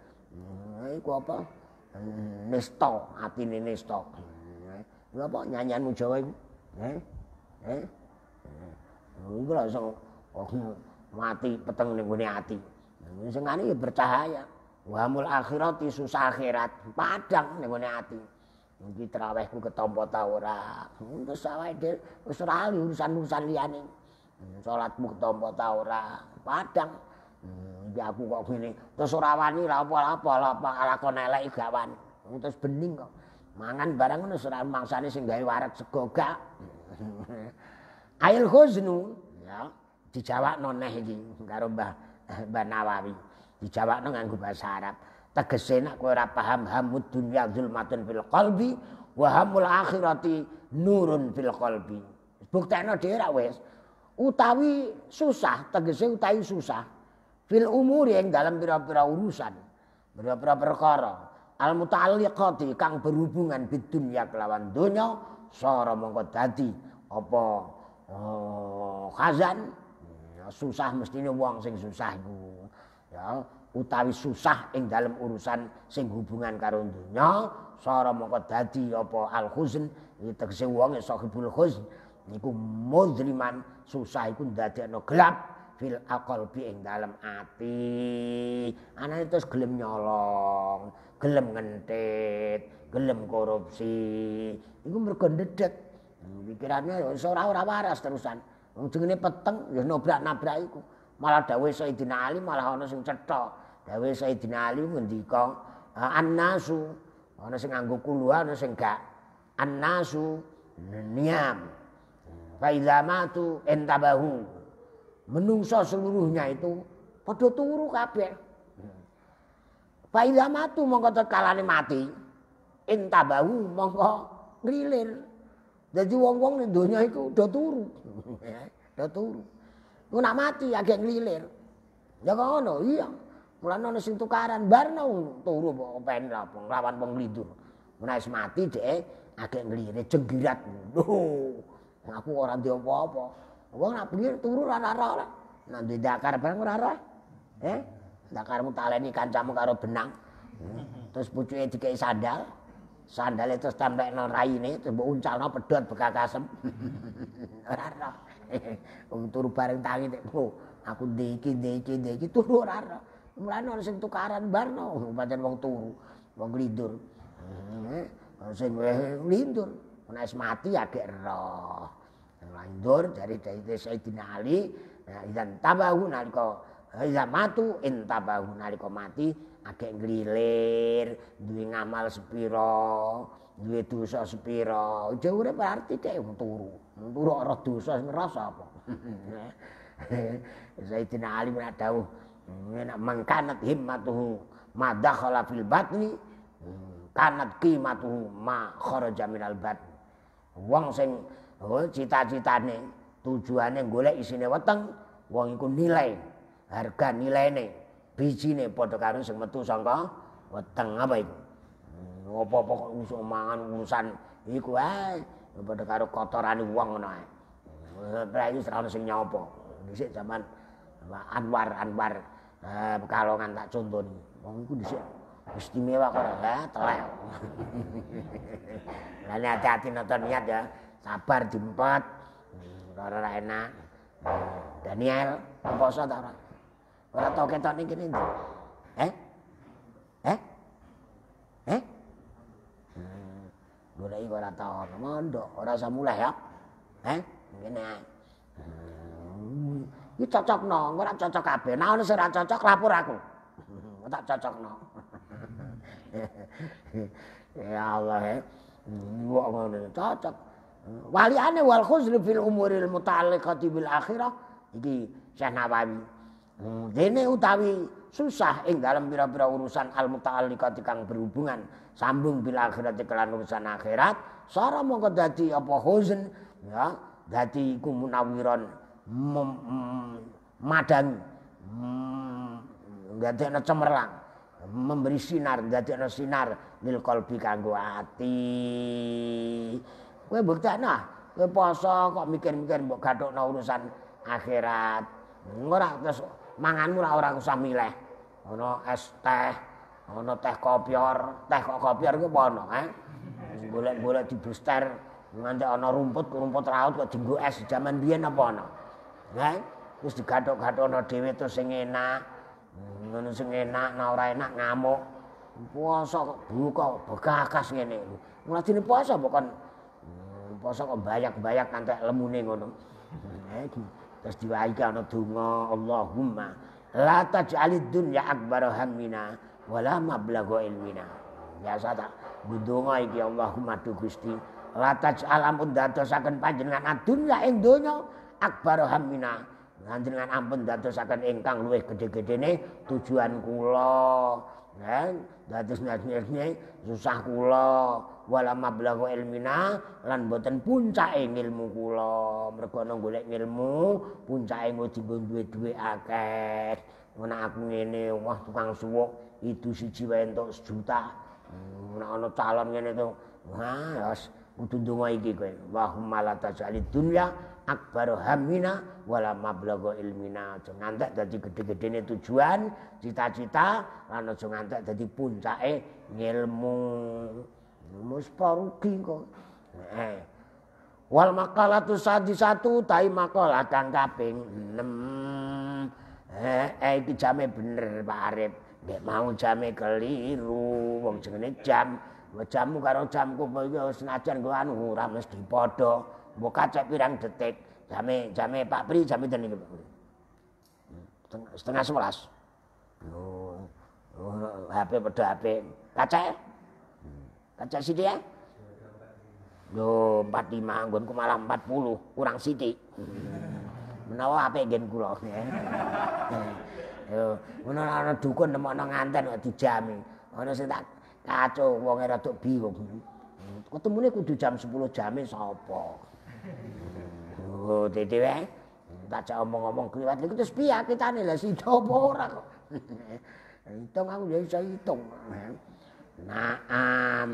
Iku apa? Hmm, nista, atine nista. Lha apa nyanyianmu Jawa iku? Eh? Eh? Iku langsung sing mati peteng ning ngene ati. Sing ngene ya bercahaya. Wa mul akhirati susah akhirat padang ning ngene ati mungkin terawihku ketompo ta hmm, Terus awake itu, ora ali urusan-urusan liani. Hmm, salatmu ketompo ta Padang. Hmm, iki aku kok gini Terus ora wani ra apa-apa apa lakon elek Terus bening kok. Mangan barang ngono ora mangsa sing gawe waret sego gak. Ail huznu ya dijawabno neh iki karo Mbah Mbah Nawawi. Dijawabno nganggo bahasa Arab tegese nek kowe ora paham hamud dunya zulmatun fil qalbi wa hamul akhirati nurun fil qalbi buktekno dhewe ra wis utawi susah tegese utawi susah fil umur yang dalam pira-pira urusan pira-pira perkara al muta'alliqati kang berhubungan bid dunya kelawan donya sara mongko dadi apa oh, khazan ya susah mestine wong sing susah iku ya utawi susah ing dalam urusan sing hubungan karo dunya sara moko dadi apa al huzn tegese wong sahibul huzn niku mudliman susah iku ndadekno gelap fil aqalbi ing dalam ati anane terus gelem nyolong gelem ngentit gelem korupsi iku mergo ndedek hmm, pikirane ya ora ora waras terusan wong jenenge peteng ya nabrak-nabrak iku malah dawuh Sayyidina Ali malah ana sing cetha Gawe Sayyidina Ali ngendika ah, annasu ana sing nganggo kuluha ana sing gak. Annasu niam Fa idza matu entabahu. Menungso seluruhnya itu padha turu kabeh. Fa idza matu mongko tekalane mati. Entabahu mongko ngrilir. Jadi wong-wong ning donya iku udah turu. *laughs* do turu. Ku mati agek ngelilir. Ya ngono, iya. Mulane ana sing tukaran barno turu kok pengen apa nglawan wong lidur. Menawa mati dhek agek nglire jenggirat. Loh, aku ora ndi apa-apa. Wong nak pikir turu ora ora. Nak duwe dakar bareng ora ora. Eh, dakarmu taleni kancamu karo benang. Terus pucuke dikei sandal. Sandale terus tempelno raine terus mbok uncalno pedot bekakasem. *laughs* Ora ora. *laughs* Wong turu bareng tangi tek. Aku deki deki deki turu ora ora. Mulane ana sing tukaran barno, pancen wong turu, wong glindur. Heeh, sing eh, glindur. Ana es mati agek roh. Glindur dari dari Sayyidina Ali, nah, idan tabahu nalika Iza matu intabahu nalika mati agek ngglilir, duwe ngamal sepiro, duwe dosa sepiro. Ijo urip arti dhek turu. Turu ora dosa ngrasa apa. *laughs* Sayyidina Ali menak dawuh Eh, man kanat himmatuhu ma dakhala fil batni eh, kanat qimatuhu ma kharaja minal batni wong sing oh, cita-citane tujuane golek isine weteng wong iku nilai harga nilaine bijine padha karo sing metu saka weteng apa iku eh, apa-apa kok mangan urusan iku ae padha karo kotorane wong ngono ae. Ora iku sira sing nyapa. Dhisik zaman Anwar Anwar Eh, Pekalongan tak contoni. Wong iku dhisik istimewa kok ya, telek. *laughs* Lah hati-hati nonton niat ya. Sabar diempet. Hmm, ora ora enak. Daniel, poso ta ora? Ora tau ketok ning kene. Eh? Eh? Eh? Hmm, golek ora tau orang mondok, ora usah mulai ya. Eh? Ngene. Iki cocokno, ora cocok kabeh. Nah ono sing ora cocok lapor aku. *laughs* Tak cocokno. *laughs* ya Allah ya. Wah cocok. Waliane wal khuzl fil umuril muta'alliqati bil akhirah iki Syekh Nawawi. Hmm, dene utawi susah ing dalam pira-pira urusan al muta'alliqati kang berhubungan sambung bil akhirat kelan urusan akhirat, sora mongko dadi apa huzn ya dadi iku munawiron madangi mm, ndadekno cemerlang memberi sinar ndadekno sinar Nil Kolbi kanggo ati kowe nah gue poso kok mikir-mikir mbok gathukno urusan akhirat ora terus manganmu ora ora usah milih ono es teh ono teh kopior teh kok kopior gue ono eh boleh di diblester nganti ono rumput rumput raut kok jenggo es zaman dia apa ana Kan? terus digathok-gathokno dhewe terus sing enak. Ngono sing enak, nah ora enak ngamuk. Puasa kok buka bekakas ngene. Mulane puasa bukan hmm, puasa kok bayak-bayak kanthi lemune ngono. Eh, terus diwahi ana donga Allahumma la taj'alid dunya akbar hammina wala mablagha ilmina. Biasa tak ndonga iki Allahumma du Gusti la taj'al amun dadosaken panjenengan adunya ing donya akbar hamina panjenengan ampun dadosaken ingkang luwih gedhe-gedhene tujuan kula dan dados nyatine susah kula wala mablaghu ilmina lan boten puncake ilmu kula mergo ana golek ilmu puncake engko dipun duwe-duwe akeh Menak aku ngene wah tukang suwuk itu siji wae entuk sejuta hmm, Menak ana calon ngene to wah kudu ndonga iki kowe wahumma la tajali dunya akbar hamina wala mablagha ilmina aja ngantek dadi gede-gedene tujuan cita-cita lan aja ngantek dadi puncake ilmu ilmu parugi kok eh. wal maqalatu sadisatu tai maqalah kang kaping 6 eh, eh iki jame bener Pak Arif nek mau jame keliru wong jenenge jam jammu karo jamku senajan kuwi anu ora mesti padha mbok kacek pirang detik jame jame Pak Pri jame ten Pak Pri. Setengah sebelas. Oh, oh, ya? ya? Yo, HP pada HP kacek. Kacek sih dia. Yo 45 anggonku malah puluh kurang sithik. Menawa HP ngen kula. Yo, menawa ana dukun nemokno nganten kok dijami. Ana sing tak kacau wonge rada bingung. Ketemune kudu jam 10 jame sapa? Oh, titi wae. baca omong-omong kliwat niku terus piye kitane lha sida apa ora kok. *laughs* Hitung aku ya iso hitung. Naam.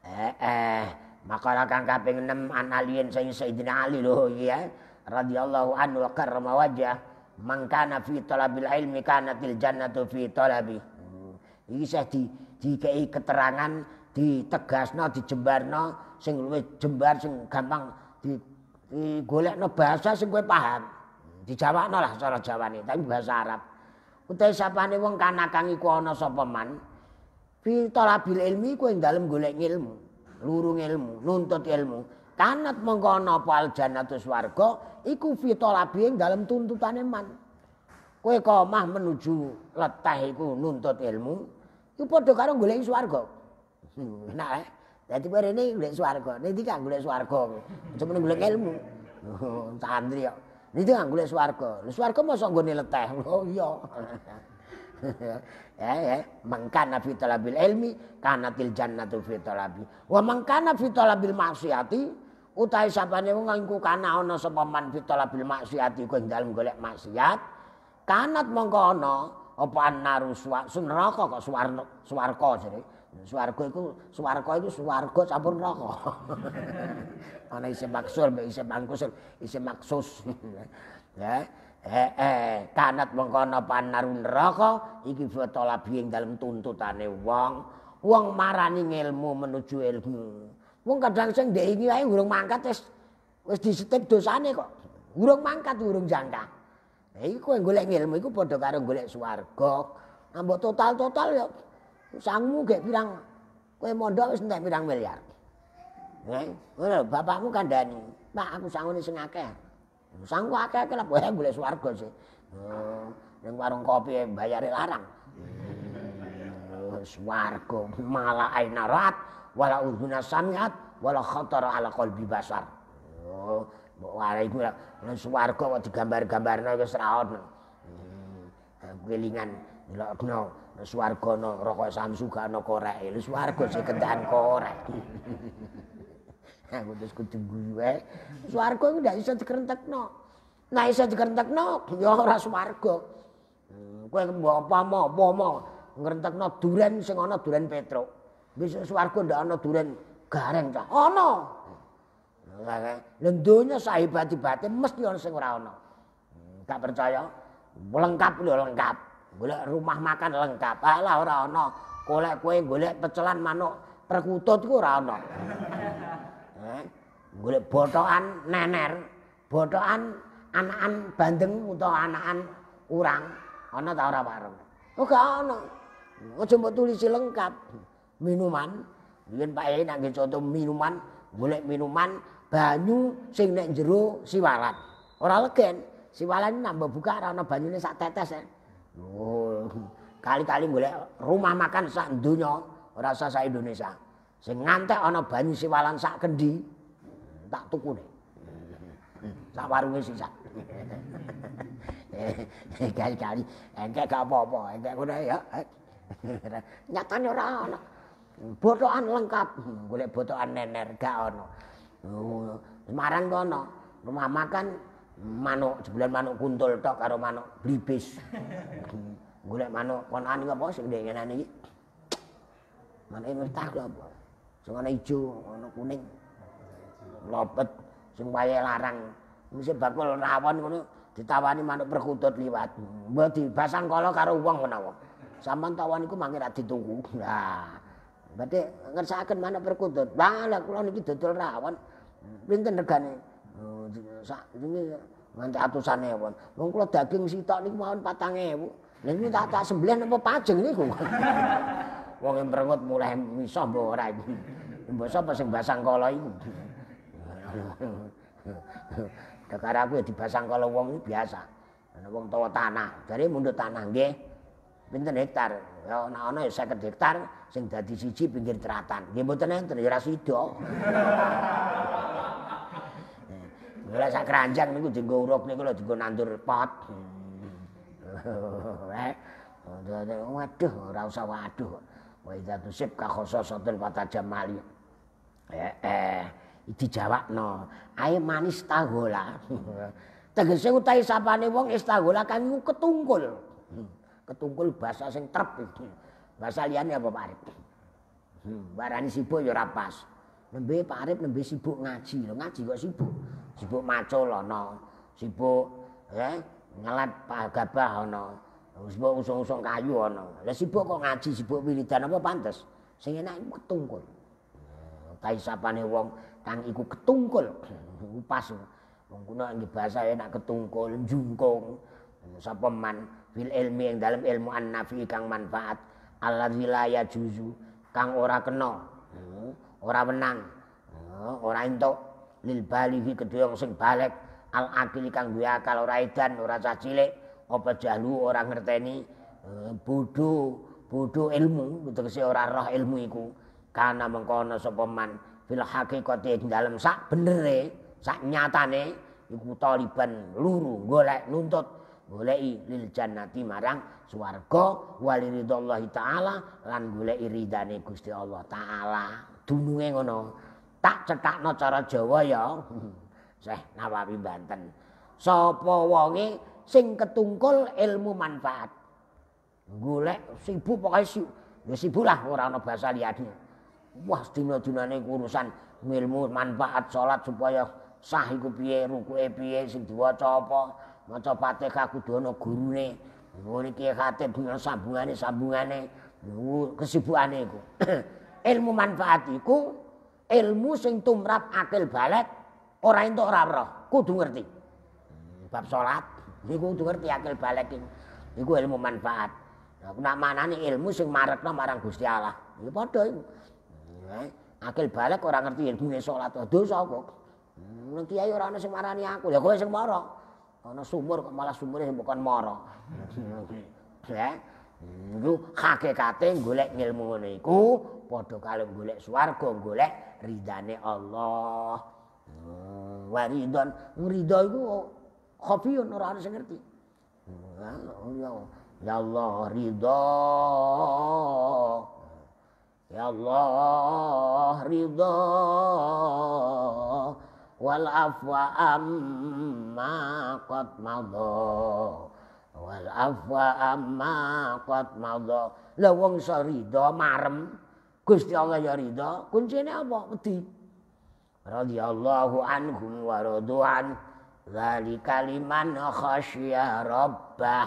Eh eh makalah kang kaping 6 an alien sing Sayyidina Ali lho iki ya. Radhiyallahu anhu wa karrama wajah. Man kana fi talabil ilmi kanatil jannatu fi talabi. Hmm. Iki saya di dikei keterangan ditegasno dijembarno sing luwih jembar sing gampang di, digolekno bahasa sing kowe paham dijawakno lah cara Jawane tapi bahasa Arab utahe sapane wong kanakang iku ana sapa man fi ilmi kowe dalem golek ilmu lurung ilmu nuntut ilmu kanat mongko napa al jannatu swarga iku fi ing dalem tuntutane man kowe komah menuju letah iku nuntut ilmu iku padha karo golek swarga Enak eh. Dadi rene golek swarga. Niki kang golek swarga. Cuma golek ilmu. Oh, santri kok. Niki kang golek swarga. Lah swarga mosok nggone leteh. Oh iya. ya *laughs* ya eh, eh, mangkana fi talabil ilmi kanatil jannatu fi talabi wa mangkana fi talabil maksiati utahe sapane wong engko kana ana sapa man fi talabil maksiati kuwi dalem golek maksiat kanat mongko ana apa annaru suwarga kok suar suwarga jare Swarga iku swarga iku swarga campur neraka. *laughs* Ana isi maksur, isi mangkusur, isi maksus. *laughs* ya. Eh eh kanat mengkono panarun neraka iki fotola biing dalam tuntutane wong. Wong marani ngilmu menuju ilmu. Wong kadang sing ndek iki wae urung mangkat wis wis disetep dosane kok. Urung mangkat urung jangka. Lah iki kowe golek ilmu iku padha karo golek swarga. Ambo total-total ya Sangmu gak bilang, kue mondok wis entek pirang miliar. Nggih, ngono bapakmu kandhani, "Pak, aku sangune sing akeh." Sangku akeh-akeh lah boleh golek swarga sih. yang oh, warung kopi bayar larang. Swarga malah ainarat wala uzuna samiat wala khatar ala qalbi basar. Oh, mbok warai ku swarga kok digambar-gambarno wis ra ono. Hmm, kelingan Dilokno swargana rokok samsugana koreke. Lho swarga sing kendan korek. *laughs* Aku terus kudu guyu ae. Eh. Swarga iku ndak iso dikrentekno. Nek iso dikrentekno ya ora swarga. Hmm, kowe mbok apa-apa apa ngrentekno duren sing ana duren petruk. Wis swarga ndak ana duren gareng cah. Ana. Eh, lha donya sahebat-hebate mesti ana sing ora ana. Hmm, gak percaya? Lengkap lho lengkap golek rumah makan lengkap. Alah ora ana. Golek kowe golek pecelan manuk perkutut ku ora ana. *laughs* Eh, golek botokan nener, botokan anakan bandeng utawa anakan urang. Ana ta ora warung? Oh gak ana. Aja mbok tulisi lengkap. Minuman, yen Pak Yai nak contoh minuman, golek minuman banyu sing nek jero siwalan. Ora legen. Siwalan nambah buka ora ana banyune sak tetes. Eh. Oh, kali-kali golek rumah makan sak donya ora usah sak Indonesia. Sing ngantek ana banyu siwalan sak kendi tak tuku nih. Sak warunge sisak. *laughs* Kali-kali engke gak apa-apa, engke ngono ya. Nyatane ora ana. Botokan lengkap, golek botokan nener gak ana. Oh, Semarang kono rumah makan manuk jebulan manuk kuntul tok karo manuk blibis. *laughs* Golek manuk konan ani apa sing ndek ngene iki? Manuk mentah lho apa? Sing ana ijo, ana kuning. Lopet sing wayahe larang. Mesti bakul rawon ngono ditawani manuk perkutut liwat. Mbok dibasang kala karo wong menawa. Sampeyan tawani ku mangke ra ditunggu. *laughs* Lah, berarti ngersakaken manuk perkutut. Wah, lah kula niki dodol rawon. Pinten regane? sak jenenge nganti atusan ewon. Wong kula daging sitok niku mawon 4000. Lah niku tak tak sembelih napa pajeng niku. *laughs* Wong emprengut mulai misah mbok ora iku. Mbok sapa sing basang kala iku. *laughs* Dekar aku ya dibasang kala wong iki biasa. Ana wong tawa tanah, jare mundhut tanah nggih. Pinten hektar? Ya ana ana ya 50 hektar sing dadi siji pinggir teratan. Nggih mboten enten ya ra sida. *laughs* Lah sak keranjang niku dienggo urup niku lho dienggo nandur pot. *laughs* Eh, waduh, ora usah waduh. Wa idza tusib ka khososatun fatajam mali. Eh, eh, no Ayo manis tahola. *laughs* Tegese utahe sapane wong istahola kan iku ketungkul. Ketungkul bahasa sing trep. Bahasa liyane apa Pak Arif? Hmm, barani sibo ya ora pas nembe parip nembe sibuk ngaji lho ngaji kok sibuk sibuk macul ana sibuk eh ngelat gabah ana sibuk usung-usung kayu ana lha sibuk kok ngaji sibuk wiridan apa pantes sing enak iku ketungkul ya, kaisapane wong kang iku ketungkul *laughs* upas wong kuna nggih bahasa enak ketungkul jungkung sapa man fil ilmi yang dalam ilmu an-nafi kang manfaat alladzi wilayah juzu kang ora kenal ora menang oh, ora entuk lil balighi kedhe sing balik al akil kang duwe akal ora edan ora cah cilik apa jalu ora ngerteni eh, bodho bodho ilmu tegese ora roh ilmu iku kana mengkono sapa man fil hakikate dalam dalem sak benere sak nyatane iku taliban luru golek nuntut golei lil jannati marang swarga wali taala lan golei ridane Gusti Allah taala dununge ngono. Tak cethakno cara Jawa ya. *laughs* Seh Nawawi Banten. Sapa wonge sing ketungkul ilmu manfaat. Golek sibuk pokoke si, ya sibuk lah ora ana basa liyane. Wah dina-dinane urusan ilmu manfaat salat supaya sah iku piye, rukuke piye, sing diwaca apa, maca Fatihah kudu ana gurune. Ngono iki khatib dengan sambungane-sambungane, kesibukane iku. *clears throat* ilmu manfaat iku ilmu sing tumrap akil balik ora entuk ora roh, kudu ngerti. Hmm, bab salat niku kudu ngerti akil balik iku. ilmu manfaat. Nah, nak manani ilmu sing marekno marang Gusti Allah. Iku ya padha iku. Hmm, eh, akil balik ora ngerti ilmu salat dosa kok. Hmm, Nang kiai orang sing marani aku, ya kowe sing moro. kono sumur kok malah sumure sing bukan moro. Ya. *laughs* Iku hakikate gulek ilmu ngono padha kalau golek swarga golek ridane Allah hmm, waridon ngrido iku khafiyun ora ana sing ngerti hmm, ya Allah ridho ya Allah ya ridho ya wal afwa amma qad madha wal afwa amma qad madha la wong sarida marem Gusti Allah ya ridha, kuncinya apa? Wedi. Radhiyallahu anhum wa radu'an zalika liman khasyya rabbah.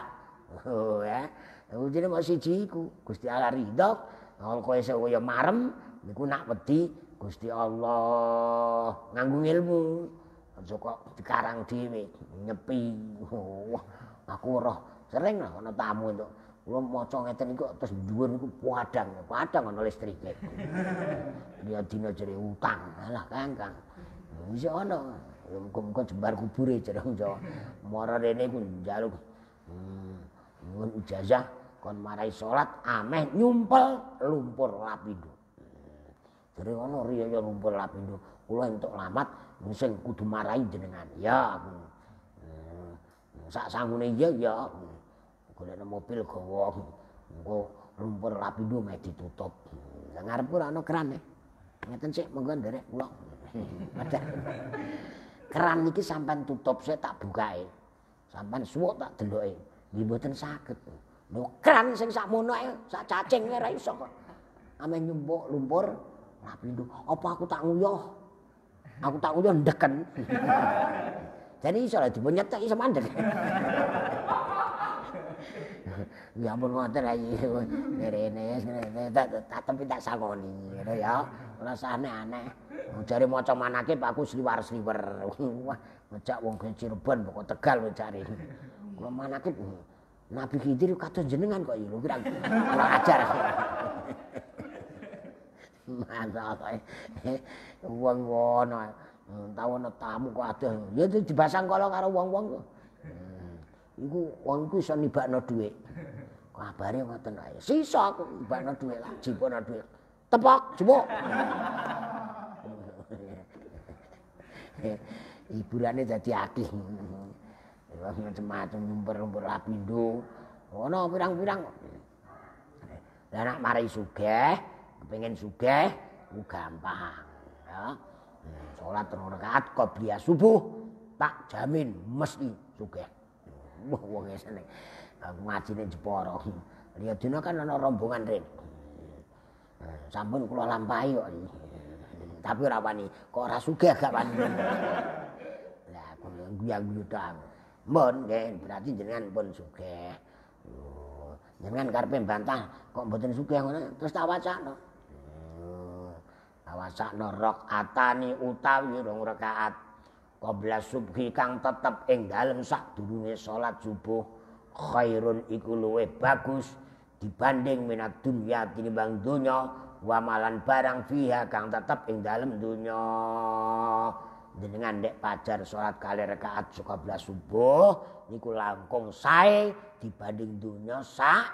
Oh ya. Kuncinya mau siji iku. Gusti Allah ridha, kalau kowe sewu ya marem, niku nak wedi Gusti Allah nganggo ilmu. Aja kok dikarang dhewe, nyepi. Oh, aku roh sering lah ana tamu entuk Kula maca ngeten niku terus dhuwur niku padang, padang ana listrike. dia dina jere utang. Alah Kang, Kang. Wis ana. Muga-muga jembar kubure jare Jawa. Mora rene ku njaluk. Hmm, nyuwun ijazah kon marai salat ameh nyumpel lumpur lapindo. ono ana riyaya lumpur lapindo. Kula entuk lamat sing kudu marai jenengan. Ya aku. Hmm, hmm, sak sangune iya, ya ya golek mobil gowong gue lumpur lapindo meh ditutup lah ngarepku ora ana keran e. ngeten sik monggo nderek pulang, *laughs* keran ini sampan tutup saya tak bukae sampean suwuk tak deloke nggih mboten sakit. lho keran sing ya, sak cacing e, ora iso sok, ame nyumbuk lumpur dulu. apa aku tak nguyoh aku tak uyon ndeken. *laughs* Jadi soalnya lah dipunyetek iso mandek. *laughs* ya ampun ngoten ayi ngerene tapi tak sakoni ngono ya rasane aneh jare maca manakib aku sliwar-sliwer wah ngejak wong Cirebon pokok Tegal jare kula manakib Nabi Khidir kados jenengan kok iya lho kira kurang ajar masalah eh. wong ngono tau ana tamu kok adoh ya dibasang kalau karo uang-uang, kok hmm. iku wong iku iso nibakno dhuwit Kabare ngoten ae. Sisa aku mbakno dhuwit lah, jipono dhuwit. Tepok, jupuk. *laughs* Hiburane dadi akeh. Wong macam-macam nyumper-nyumper lapindo. Ono pirang-pirang. Lah nak mari sugih, kepengin sugih, ku gampang. Ya. Salat telung rakaat qobliyah subuh tak jamin mesti sugih. Wah, wong seneng ngajine Jepara. lihat ya dina kan ana rombongan rin. Sampun kula lampahi kok. Tapi ora wani, kok ora sugih gak wani. Lah kula guyu-guyu ta. Mbon, berarti jenengan pun sugih. Jenengan karepe bantah kok mboten sugih ngono, terus tak wacana. Awasakno rok atani utawi rong rakaat qabla subhi kang tetep ing dalem sak durunge salat subuh khairun iku luwe bagus dibanding minat dunya tinimbang dunia, wamalan barang fiha kang tetep ing dalem dunia jenengan dek pajar sholat kali rekaat suka belas subuh niku langkung sae dibanding dunya sa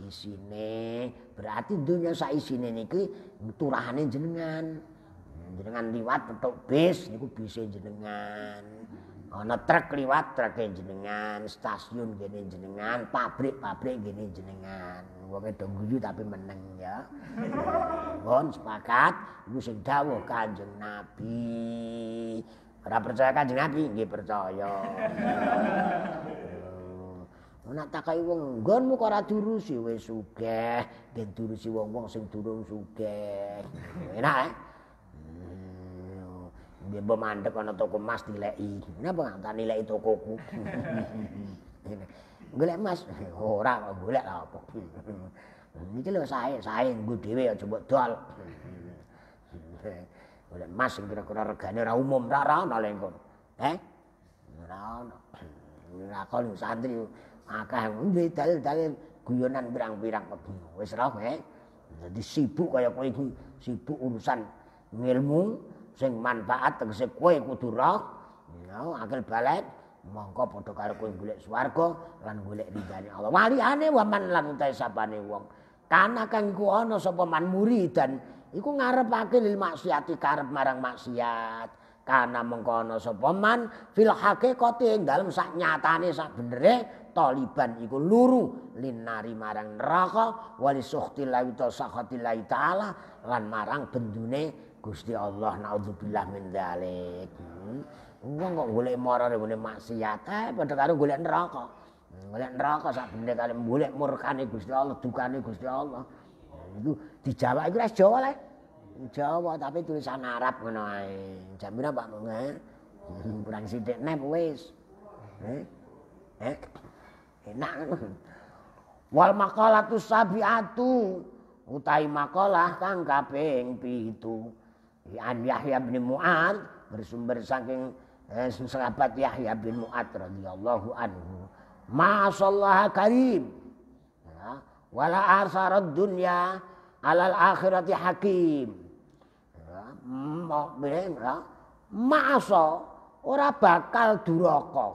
isine berarti dunya sa isine niki turahane jenengan jenengan liwat atau bis niku bisa jenengan ana trek liwat trek e jenengan stasiun gene jenengan pabrik-pabrik gene jenengan wong e guyu tapi meneng ya mohon sepakat iku sing dawuh kanjeng nabi ora percaya kanjeng nabi nggih percaya ana takai wong nggonmu kok ora durusi wis sugih ben durusi wong-wong sing durung sugih enak ya. Eh? dia mbok mandek ana toko emas dileki. Napa tak nilai tokoku? Golek emas ora kok golek lah apa. ini lho sae, sae nggo dhewe aja coba dol. Golek emas sing kira-kira regane ora umum, ra ra ana Eh? Ora ana. Ora kon santri akeh duwe dalil-dalil guyonan pirang-pirang wis ra eh. Dadi sibuk kaya kowe iki, sibuk urusan ngilmu, sing manfaat tegese kowe kudu roh no, nah, akil balik mongko padha karo kowe golek swarga lan golek ridane Allah waliane waman lam tasabane wong kana kang ku ana sapa man muridan iku ngarepake lil maksiati karep marang maksiat kana mengko ana sapa man fil hakikate ing dalem sak nyatane sak benere taliban iku luru linari marang neraka wali sukhti laita sakhati taala lan marang bendune Gusti Allah naudzubillah min dzalik. Hmm. Wong kok golek mara golek maksiat ae eh, padha karo golek neraka. Hmm, golek neraka sak bener kali golek murkane Gusti Allah, dukane Gusti Allah. Hmm, Itu di Jawa iku ras Jawa le. Jawa tapi tulisan Arab ngono ae. Jaminan Pak Mengar. Eh? Kurang sithik nek wis. Eh? Eh? Enak Wal makalah tu sabiatu utai makalah kang kaping pitu. An Yahya bin Mu'ad bersumber saking eh, sahabat Yahya bin Mu'ad radhiyallahu anhu. Ma'asallaha karim. Ya. Wala asarad dunya alal akhirati hakim. Ya. Mukmin ya. Ma'asa ora bakal duraka.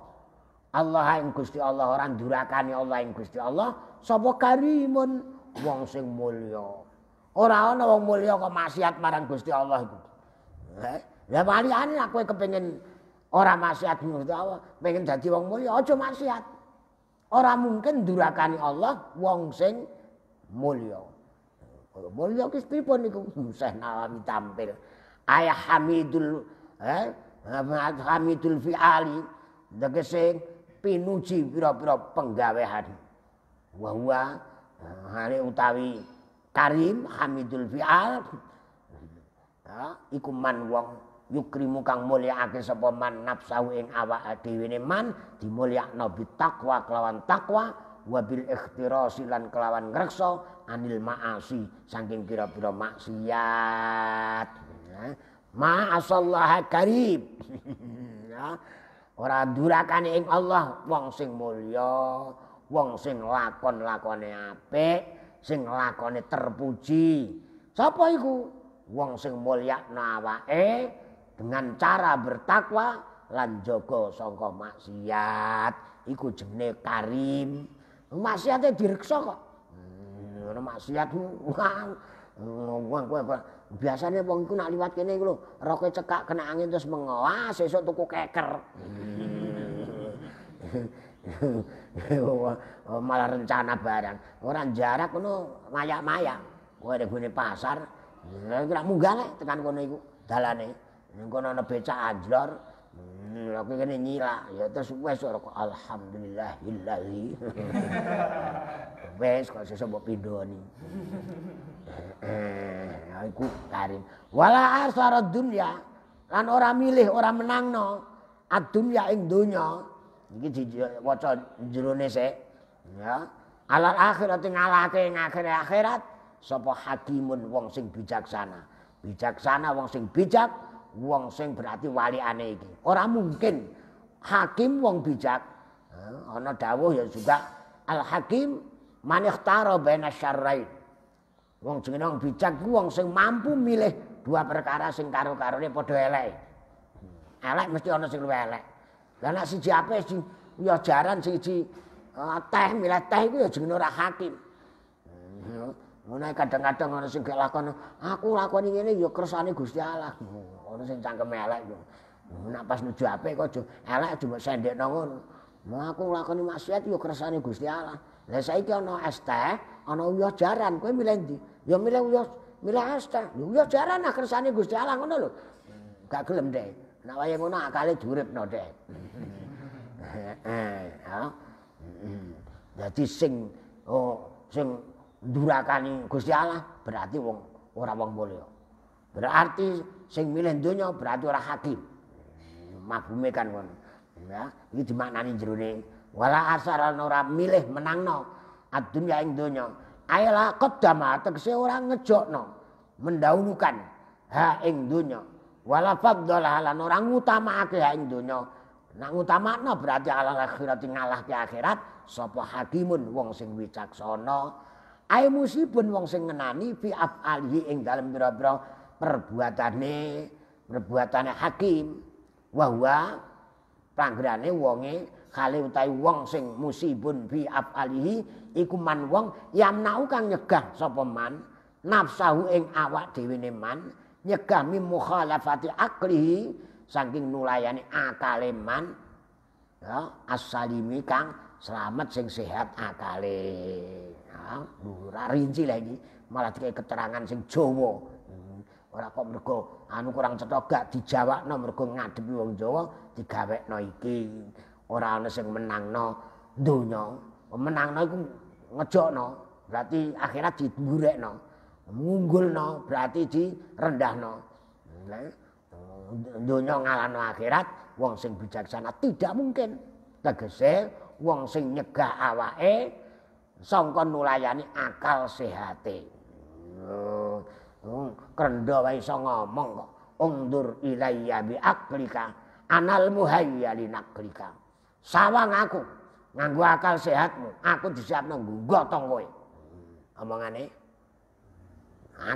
Allah yang Gusti Allah orang durakani Allah yang Gusti Allah sapa karimun wong sing mulya. Ora ana wong mulya kok maksiat marang Gusti Allah iku. Eh, lah waliane aku kepengin ora maksiat menurut Allah, pengen dadi wong mulia, aja maksiat. Ora mungkin durakani Allah wong sing kalau Mulia ki pripun niku? Hmm, Seh nawami tampil. Ayah Hamidul eh Hamidul fi'ali tegese pinuji pira-pira penggawe Wa huwa eh, hari utawi Karim Hamidul fi'al ha iku man wong yukrimu kang mulyaake sapa man nafsahu ing awake dhewe ne man dimulyakno bitaqwa kelawan takwa wabil ikhtirasi lan kelawan ngrekso anil maasi saking kira-kira maksiat ya. ma'asallaha karib ya. *laughs* ora durakane ing Allah wong sing mulya wong sing lakon-lakone apik sing lakone terpuji sapa iku wong sing mulyakna awake dengan cara bertakwa lan jaga sangka maksiat iku jenenge karim maksiate direksa kok hmm, ora maksiat wong *laughs* kowe biasane wong iku nak liwat kene iku lho roke cekak kena angin terus mengoah sesuk tuku keker *laughs* malah rencana barang orang jarak ngono mayak-mayak kowe regone pasar lah munggah tekan kono iku dalane. Ning kono ana becak anjlor. Lha hmm, kowe kene nyilak ya terus wis ora kok alhamdulillahillazi. Wis *laughs* kok sesuk mbok pindhoni. Nah iku karim. Wala asara dunya lan ora milih ora menangno ad-dunya ing donya. Iki diwaca jerone sik. Ya. Alal akhirat ngalahke akhirat sapa hakimun wong sing bijaksana bijaksana wong sing bijak wong sing berarti wali iki ora mungkin hakim wong bijak ana dawuh ya juga al hakim manihtara baina syarrain wong jenenge wong bijak wong sing mampu milih dua perkara sing karo-karone padha elek hmm, elek mesti ana sing luwih elek lah nek siji apik sing ya jaran siji uh, teh milih teh iku ya jenenge ora hakim hmm. Nah, kadang-kadang ana sing gak lakon, aku lakoni ngene ya kersane Gusti Allah. Ana sing cangkem elek yo. Nek pas nuju apik kok aja elek cuma sendekno ngono. aku lakoni maksiat ya kersane Gusti Allah. Lah saiki ana es teh, ana uyah jaran, kowe milih ndi? Ya milih uyah, milih es teh. Uyah jaran ah kersane Gusti Allah ngono lho. Gak gelem deh. Nek ngono akale duripno deh. *laughs* Heeh, ya. Dadi sing oh sing durakani Gusti Allah berarti wong ora wong mulya. Berarti sing milih donya berarti ora hakim. Magume kan ngono. Ya, iki dimaknani jerone wala asaran ora milih menangno adunya ing donya. Ayla qaddama tegese ora ngejokno, mendahulukan ha ing donya. Wala fadhala lan ora ngutamakake ha ing donya. Nak ngutamakno berarti ala akhirat ngalahke akhirat sapa hakimun wong sing wicaksana. Ae musibun wong sing ngenani fi af'alihi ing dalem pira-pira perbuatane, perbuatane hakim. Wa huwa panggerane wonge kale utahe wong sing musibun fi af'alihi iku man wong yamnau kang nyegah sapa man nafsahu ing awak dhewene man nyegah mi mukhalafati akrihi saking nulayani akale man Ya, Asal ini kang selamat sing sehat akale ya rinci lagi malah dikai keterangan sing jowo. hmm. ora kok mergo anu kurang cetha gak dijawakno mergo ngadepi wong Jawa digawekno iki ora ana sing menangno donya menangno iku ngejokno berarti akhirat digurekno no berarti direndahno nah, donya ngalahno akhirat wong sing bijaksana tidak mungkin tegese wong sing nyegah awake sangka nulayani akal sehate oh, oh wae iso ngomong kok undur ilayya bi aklika anal muhayyali naklika sawang aku nganggo akal sehatmu aku disiapno gotong kowe omongane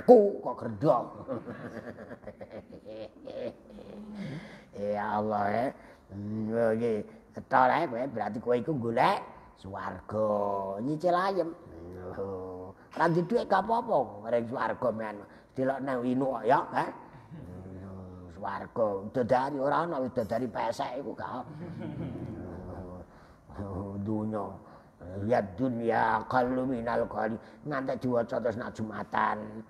aku kok kerdo *laughs* Eh, ya Allah ya getol ae kue berarti kue iku golek swarga nyicil ayem ra di gak apa-apa ring swarga men dilok nang winu ya ha eh. hmm, swarga dodari ora ana wis dodari pesek iku gak hmm, dunya ya dunia qallu minal qali nganti diwaca terus nak jumatan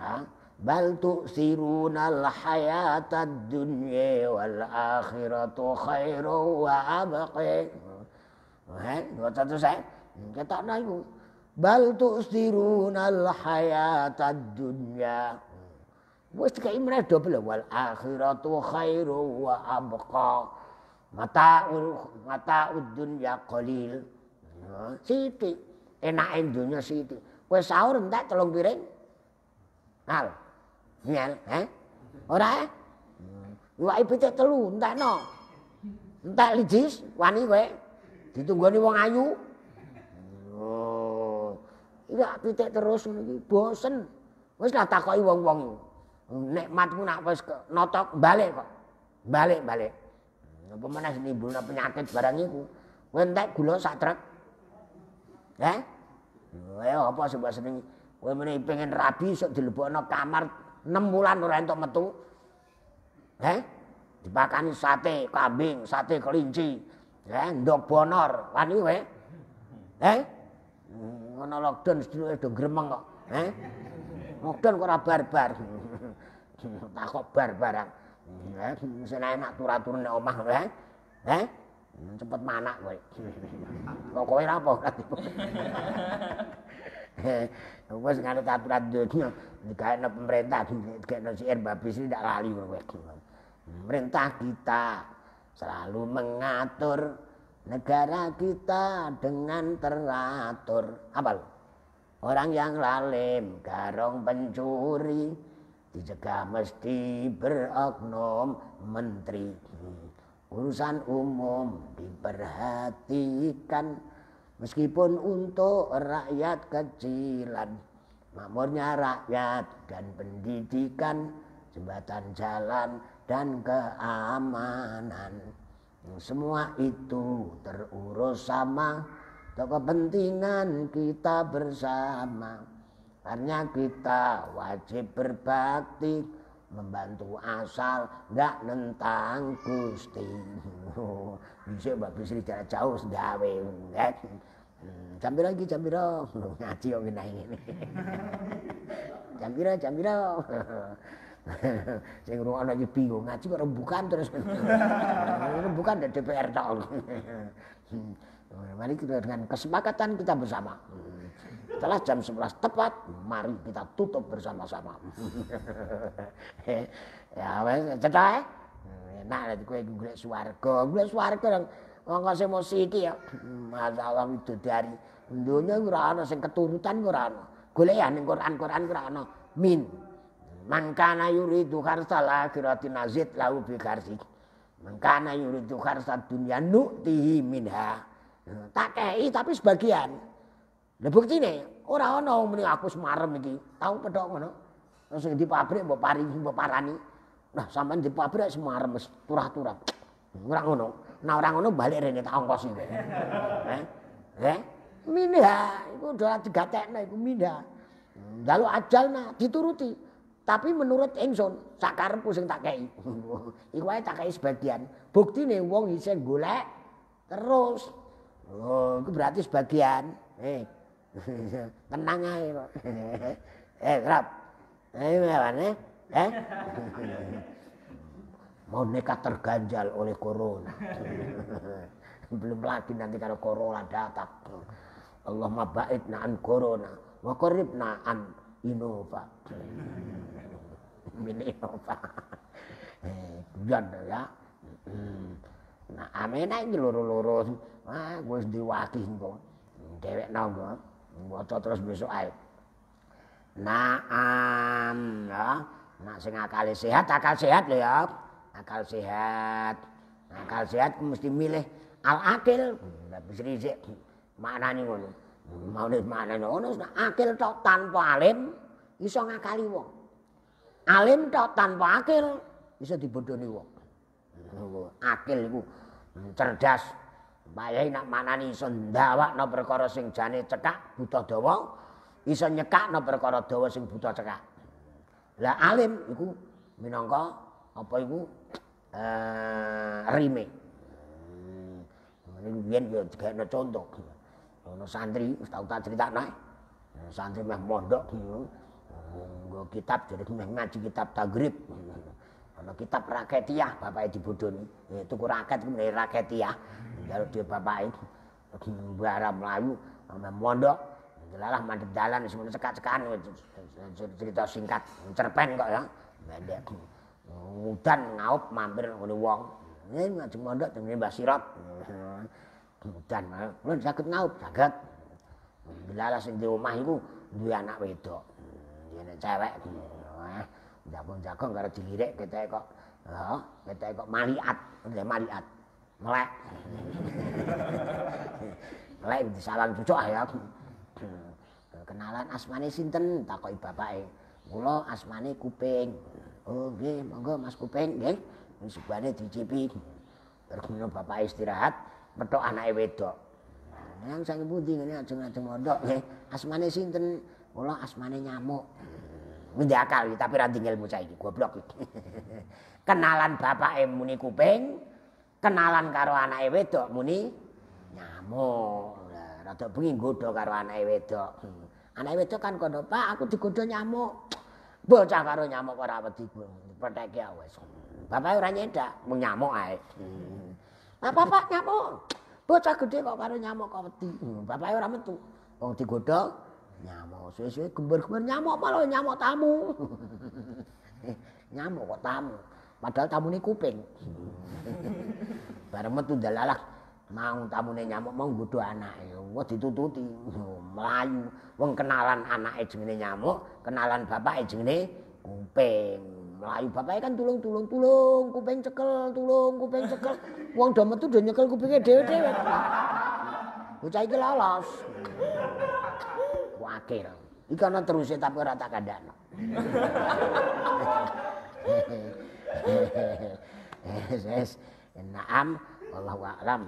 ha bal tu'sirunal hayatad dunya wal akhiratu khairu wa abqi Hai, eh, buat satu saya, kita nayu. Bal tu'sirunal hayatad dunya. Wis kaya mredo bela wal akhiratu khairu wa abqa. Mata mata'ud dunya qalil. Eh, siti, enak dunya siti. Wes sahur entek telung piring. Nah, Nyel, eh? Ora? Wae pitik telu entekno. Entek lijis wani kowe. Ditunggoni wong ayu. Oh. Iya pitik terus ngono iki bosen. Wis lah takoki wong-wong. Nikmatmu nak wis notok balik kok. Balik, balik. Apa mana sini penyakit barang itu? Kau entek gula satrek, eh? Kau apa sebab sini? Kau mana pengen rabi sok di kamar 6 bulan ora entuk metu. Eh? Dipakani sate kambing, sate kelinci, eh ndok bonor, wani weh. Eh? Ngono lockdown sedulur do gremeng kok. Eh? Lockdown kok ora barbar. *laughs* Tak kok barbaran. Eh, seneng enak tur-atur nek omah, eh. Eh? cepet manak kowe. *laughs* Kok kowe ra apa? *laughs* Wis nganut aturan donya dikaeno pemerintah dikaeno sihir babis ndak lali kowe. Pemerintah kita selalu mengatur negara kita dengan teratur. Apa lo? Orang yang lalim, garong pencuri, dicegah mesti beroknum menteri. Hmm. Urusan umum diperhatikan Meskipun untuk rakyat kecilan, makmurnya rakyat dan pendidikan, jembatan jalan dan keamanan. Semua itu terurus sama untuk kepentingan kita bersama. Karena kita wajib berbakti membantu asal nggak nentang Gusti. *laughs* Bisa Mbak Bisri jarak jauh sedawe. Campira ya. hmm, iki campira *laughs* ngaji kok ini ngene. Campira *laughs* saya Sing lagi iki bingung ngaji kok rembukan terus. rembukan dari DPR dong hmm, Mari kita dengan kesepakatan kita bersama. Setelah jam 11 tepat, mari kita tutup bersama-sama. *laughs* Eh, ya wes cetok. Eh? Hmm, enak nek kowe golek swarga. Golek swarga yang mongko sing mau iki ya. Hmm, masalah itu dari dunia ana sing keturutan ora ana. Golek ya ning Quran-Quran ora ana. Min. Mangkana yuridu kharsal akhirati nazid lau bi kharsi. Mangkana itu kharsad dunia nu'tihi minha. Hmm, tak kei tapi sebagian. Lah buktine ora ana wong muni aku semarem iki. Tau pedok ngono. Terus di pabrik mbok paringi mbok parani. Nah sampean di pabrik semarem wis turah-turah. Ora ngono. Nah ora ngono balik rene tak ongkos iki. Eh? Eh? Mindah, iku tiga digatekno iku mindah. Dalu ajalna dituruti. Tapi menurut Enzo sak karepku sing tak kei. *laughs* iku ae tak kei sebagian. Buktine wong isih golek terus. Oh, iku berarti sebagian. Eh, Tenang iya, aja kok. Eh, kerap. Ini mana? eh? Mau nekat terganjal oleh corona. Belum lagi nanti kalau corona datang. Allah mabait naan corona wa qaribna an inova. Min eh Eh, ya. Hmm. Nah, amin aja loro-loro. Wah, gue diwakil kok. Dewek gue. Mboto terus besok ae. Naam ya. Nak sing akal sehat, akal sehat lho ya. Akal sehat. Akal sehat mesti milih al akil. Habis rizik maknane ngono. Maune maknane ngono akil tok tanpa alim iso ngakali wong. Alim tok tanpa akil iso dibodohi wong. Akil iku cerdas Bayai nak manani iso no perkara sing jane cekak buta dawa, iso nyekakno perkara dawa sing buta cekak. Lah alim iku minangka apa iku eh rime. Ning hmm, biyen yo digawe contoh. Ono gitu. santri tahu tak critakno. Santri mah mondok ngono. Gitu. Hmm, nggo kitab jadi mah ngaji kitab tagrib. Gitu kalau kitab raketiah bapake dibodoni. itu ya, tuku raket kemudian raketiah. kalau dia bapake lagi mbara Melayu sampe mondok. Delalah mandep dalan semono cekak-cekan ya, cerita singkat cerpen kok ya. Pendek. Udan ngaup mampir ngene wong. Ini ya, ngajeng mondok jenenge Mbah Sirat. Udan lho sakit ngaup, sakit Delalah sing di omah iku duwe anak wedok. Dene cewek. Gitu. Jaga-jaga karo dilirik kita kok kita ketoke kok maliat, maliat. Melek. *laughs* Melek salam cucuk ya. Kenalan asmane sinten? Takoki bapake. Kula asmane Kuping. Oh nggih, monggo Mas Kuping nggih. Subane dicipi. terkuno bapak istirahat, petok anake wedok. Yang saya ibu ngene ajeng-ajeng mondok nggih. Asmane sinten? Kula asmane nyamuk. Wis akal tapi ra tinggal mucah iki goblok. *laughs* kenalan bapake muni kuping, kenalan karo anake wedok muni nyamuk. Rada bengi nggodho karo anake wedok. Hmm. Anake wedok kan kono, Pak, aku digodho nyamuk. Bocah karo nyamuk ah, ora wedi petheke wis. Bapak ora nyedak, mung nyamuk ae. Hmm. Apa Pak nyamuk? Bocah gede kok karo nyamuk kok wedi. Hmm. Bapak ora metu. Wong digodho nyamuk suwe-suwe gembur-gembur nyamuk malah nyamuk tamu *laughs* nyamuk kok tamu padahal tamu ini kuping *laughs* bareng metu dalalah mau ini nyamuk mau nggodho anake wah ditututi *laughs* melayu. wong kenalan anak jenenge nyamuk kenalan bapake ini kuping melayu bapaknya kan tulung tulung tulung kuping cekel tulung kuping cekel wong do metu do nyekel kupinge dhewe-dhewe bocah iki lolos wakil. ikan ana teruse tapi rata tak Yes, yes. Naam,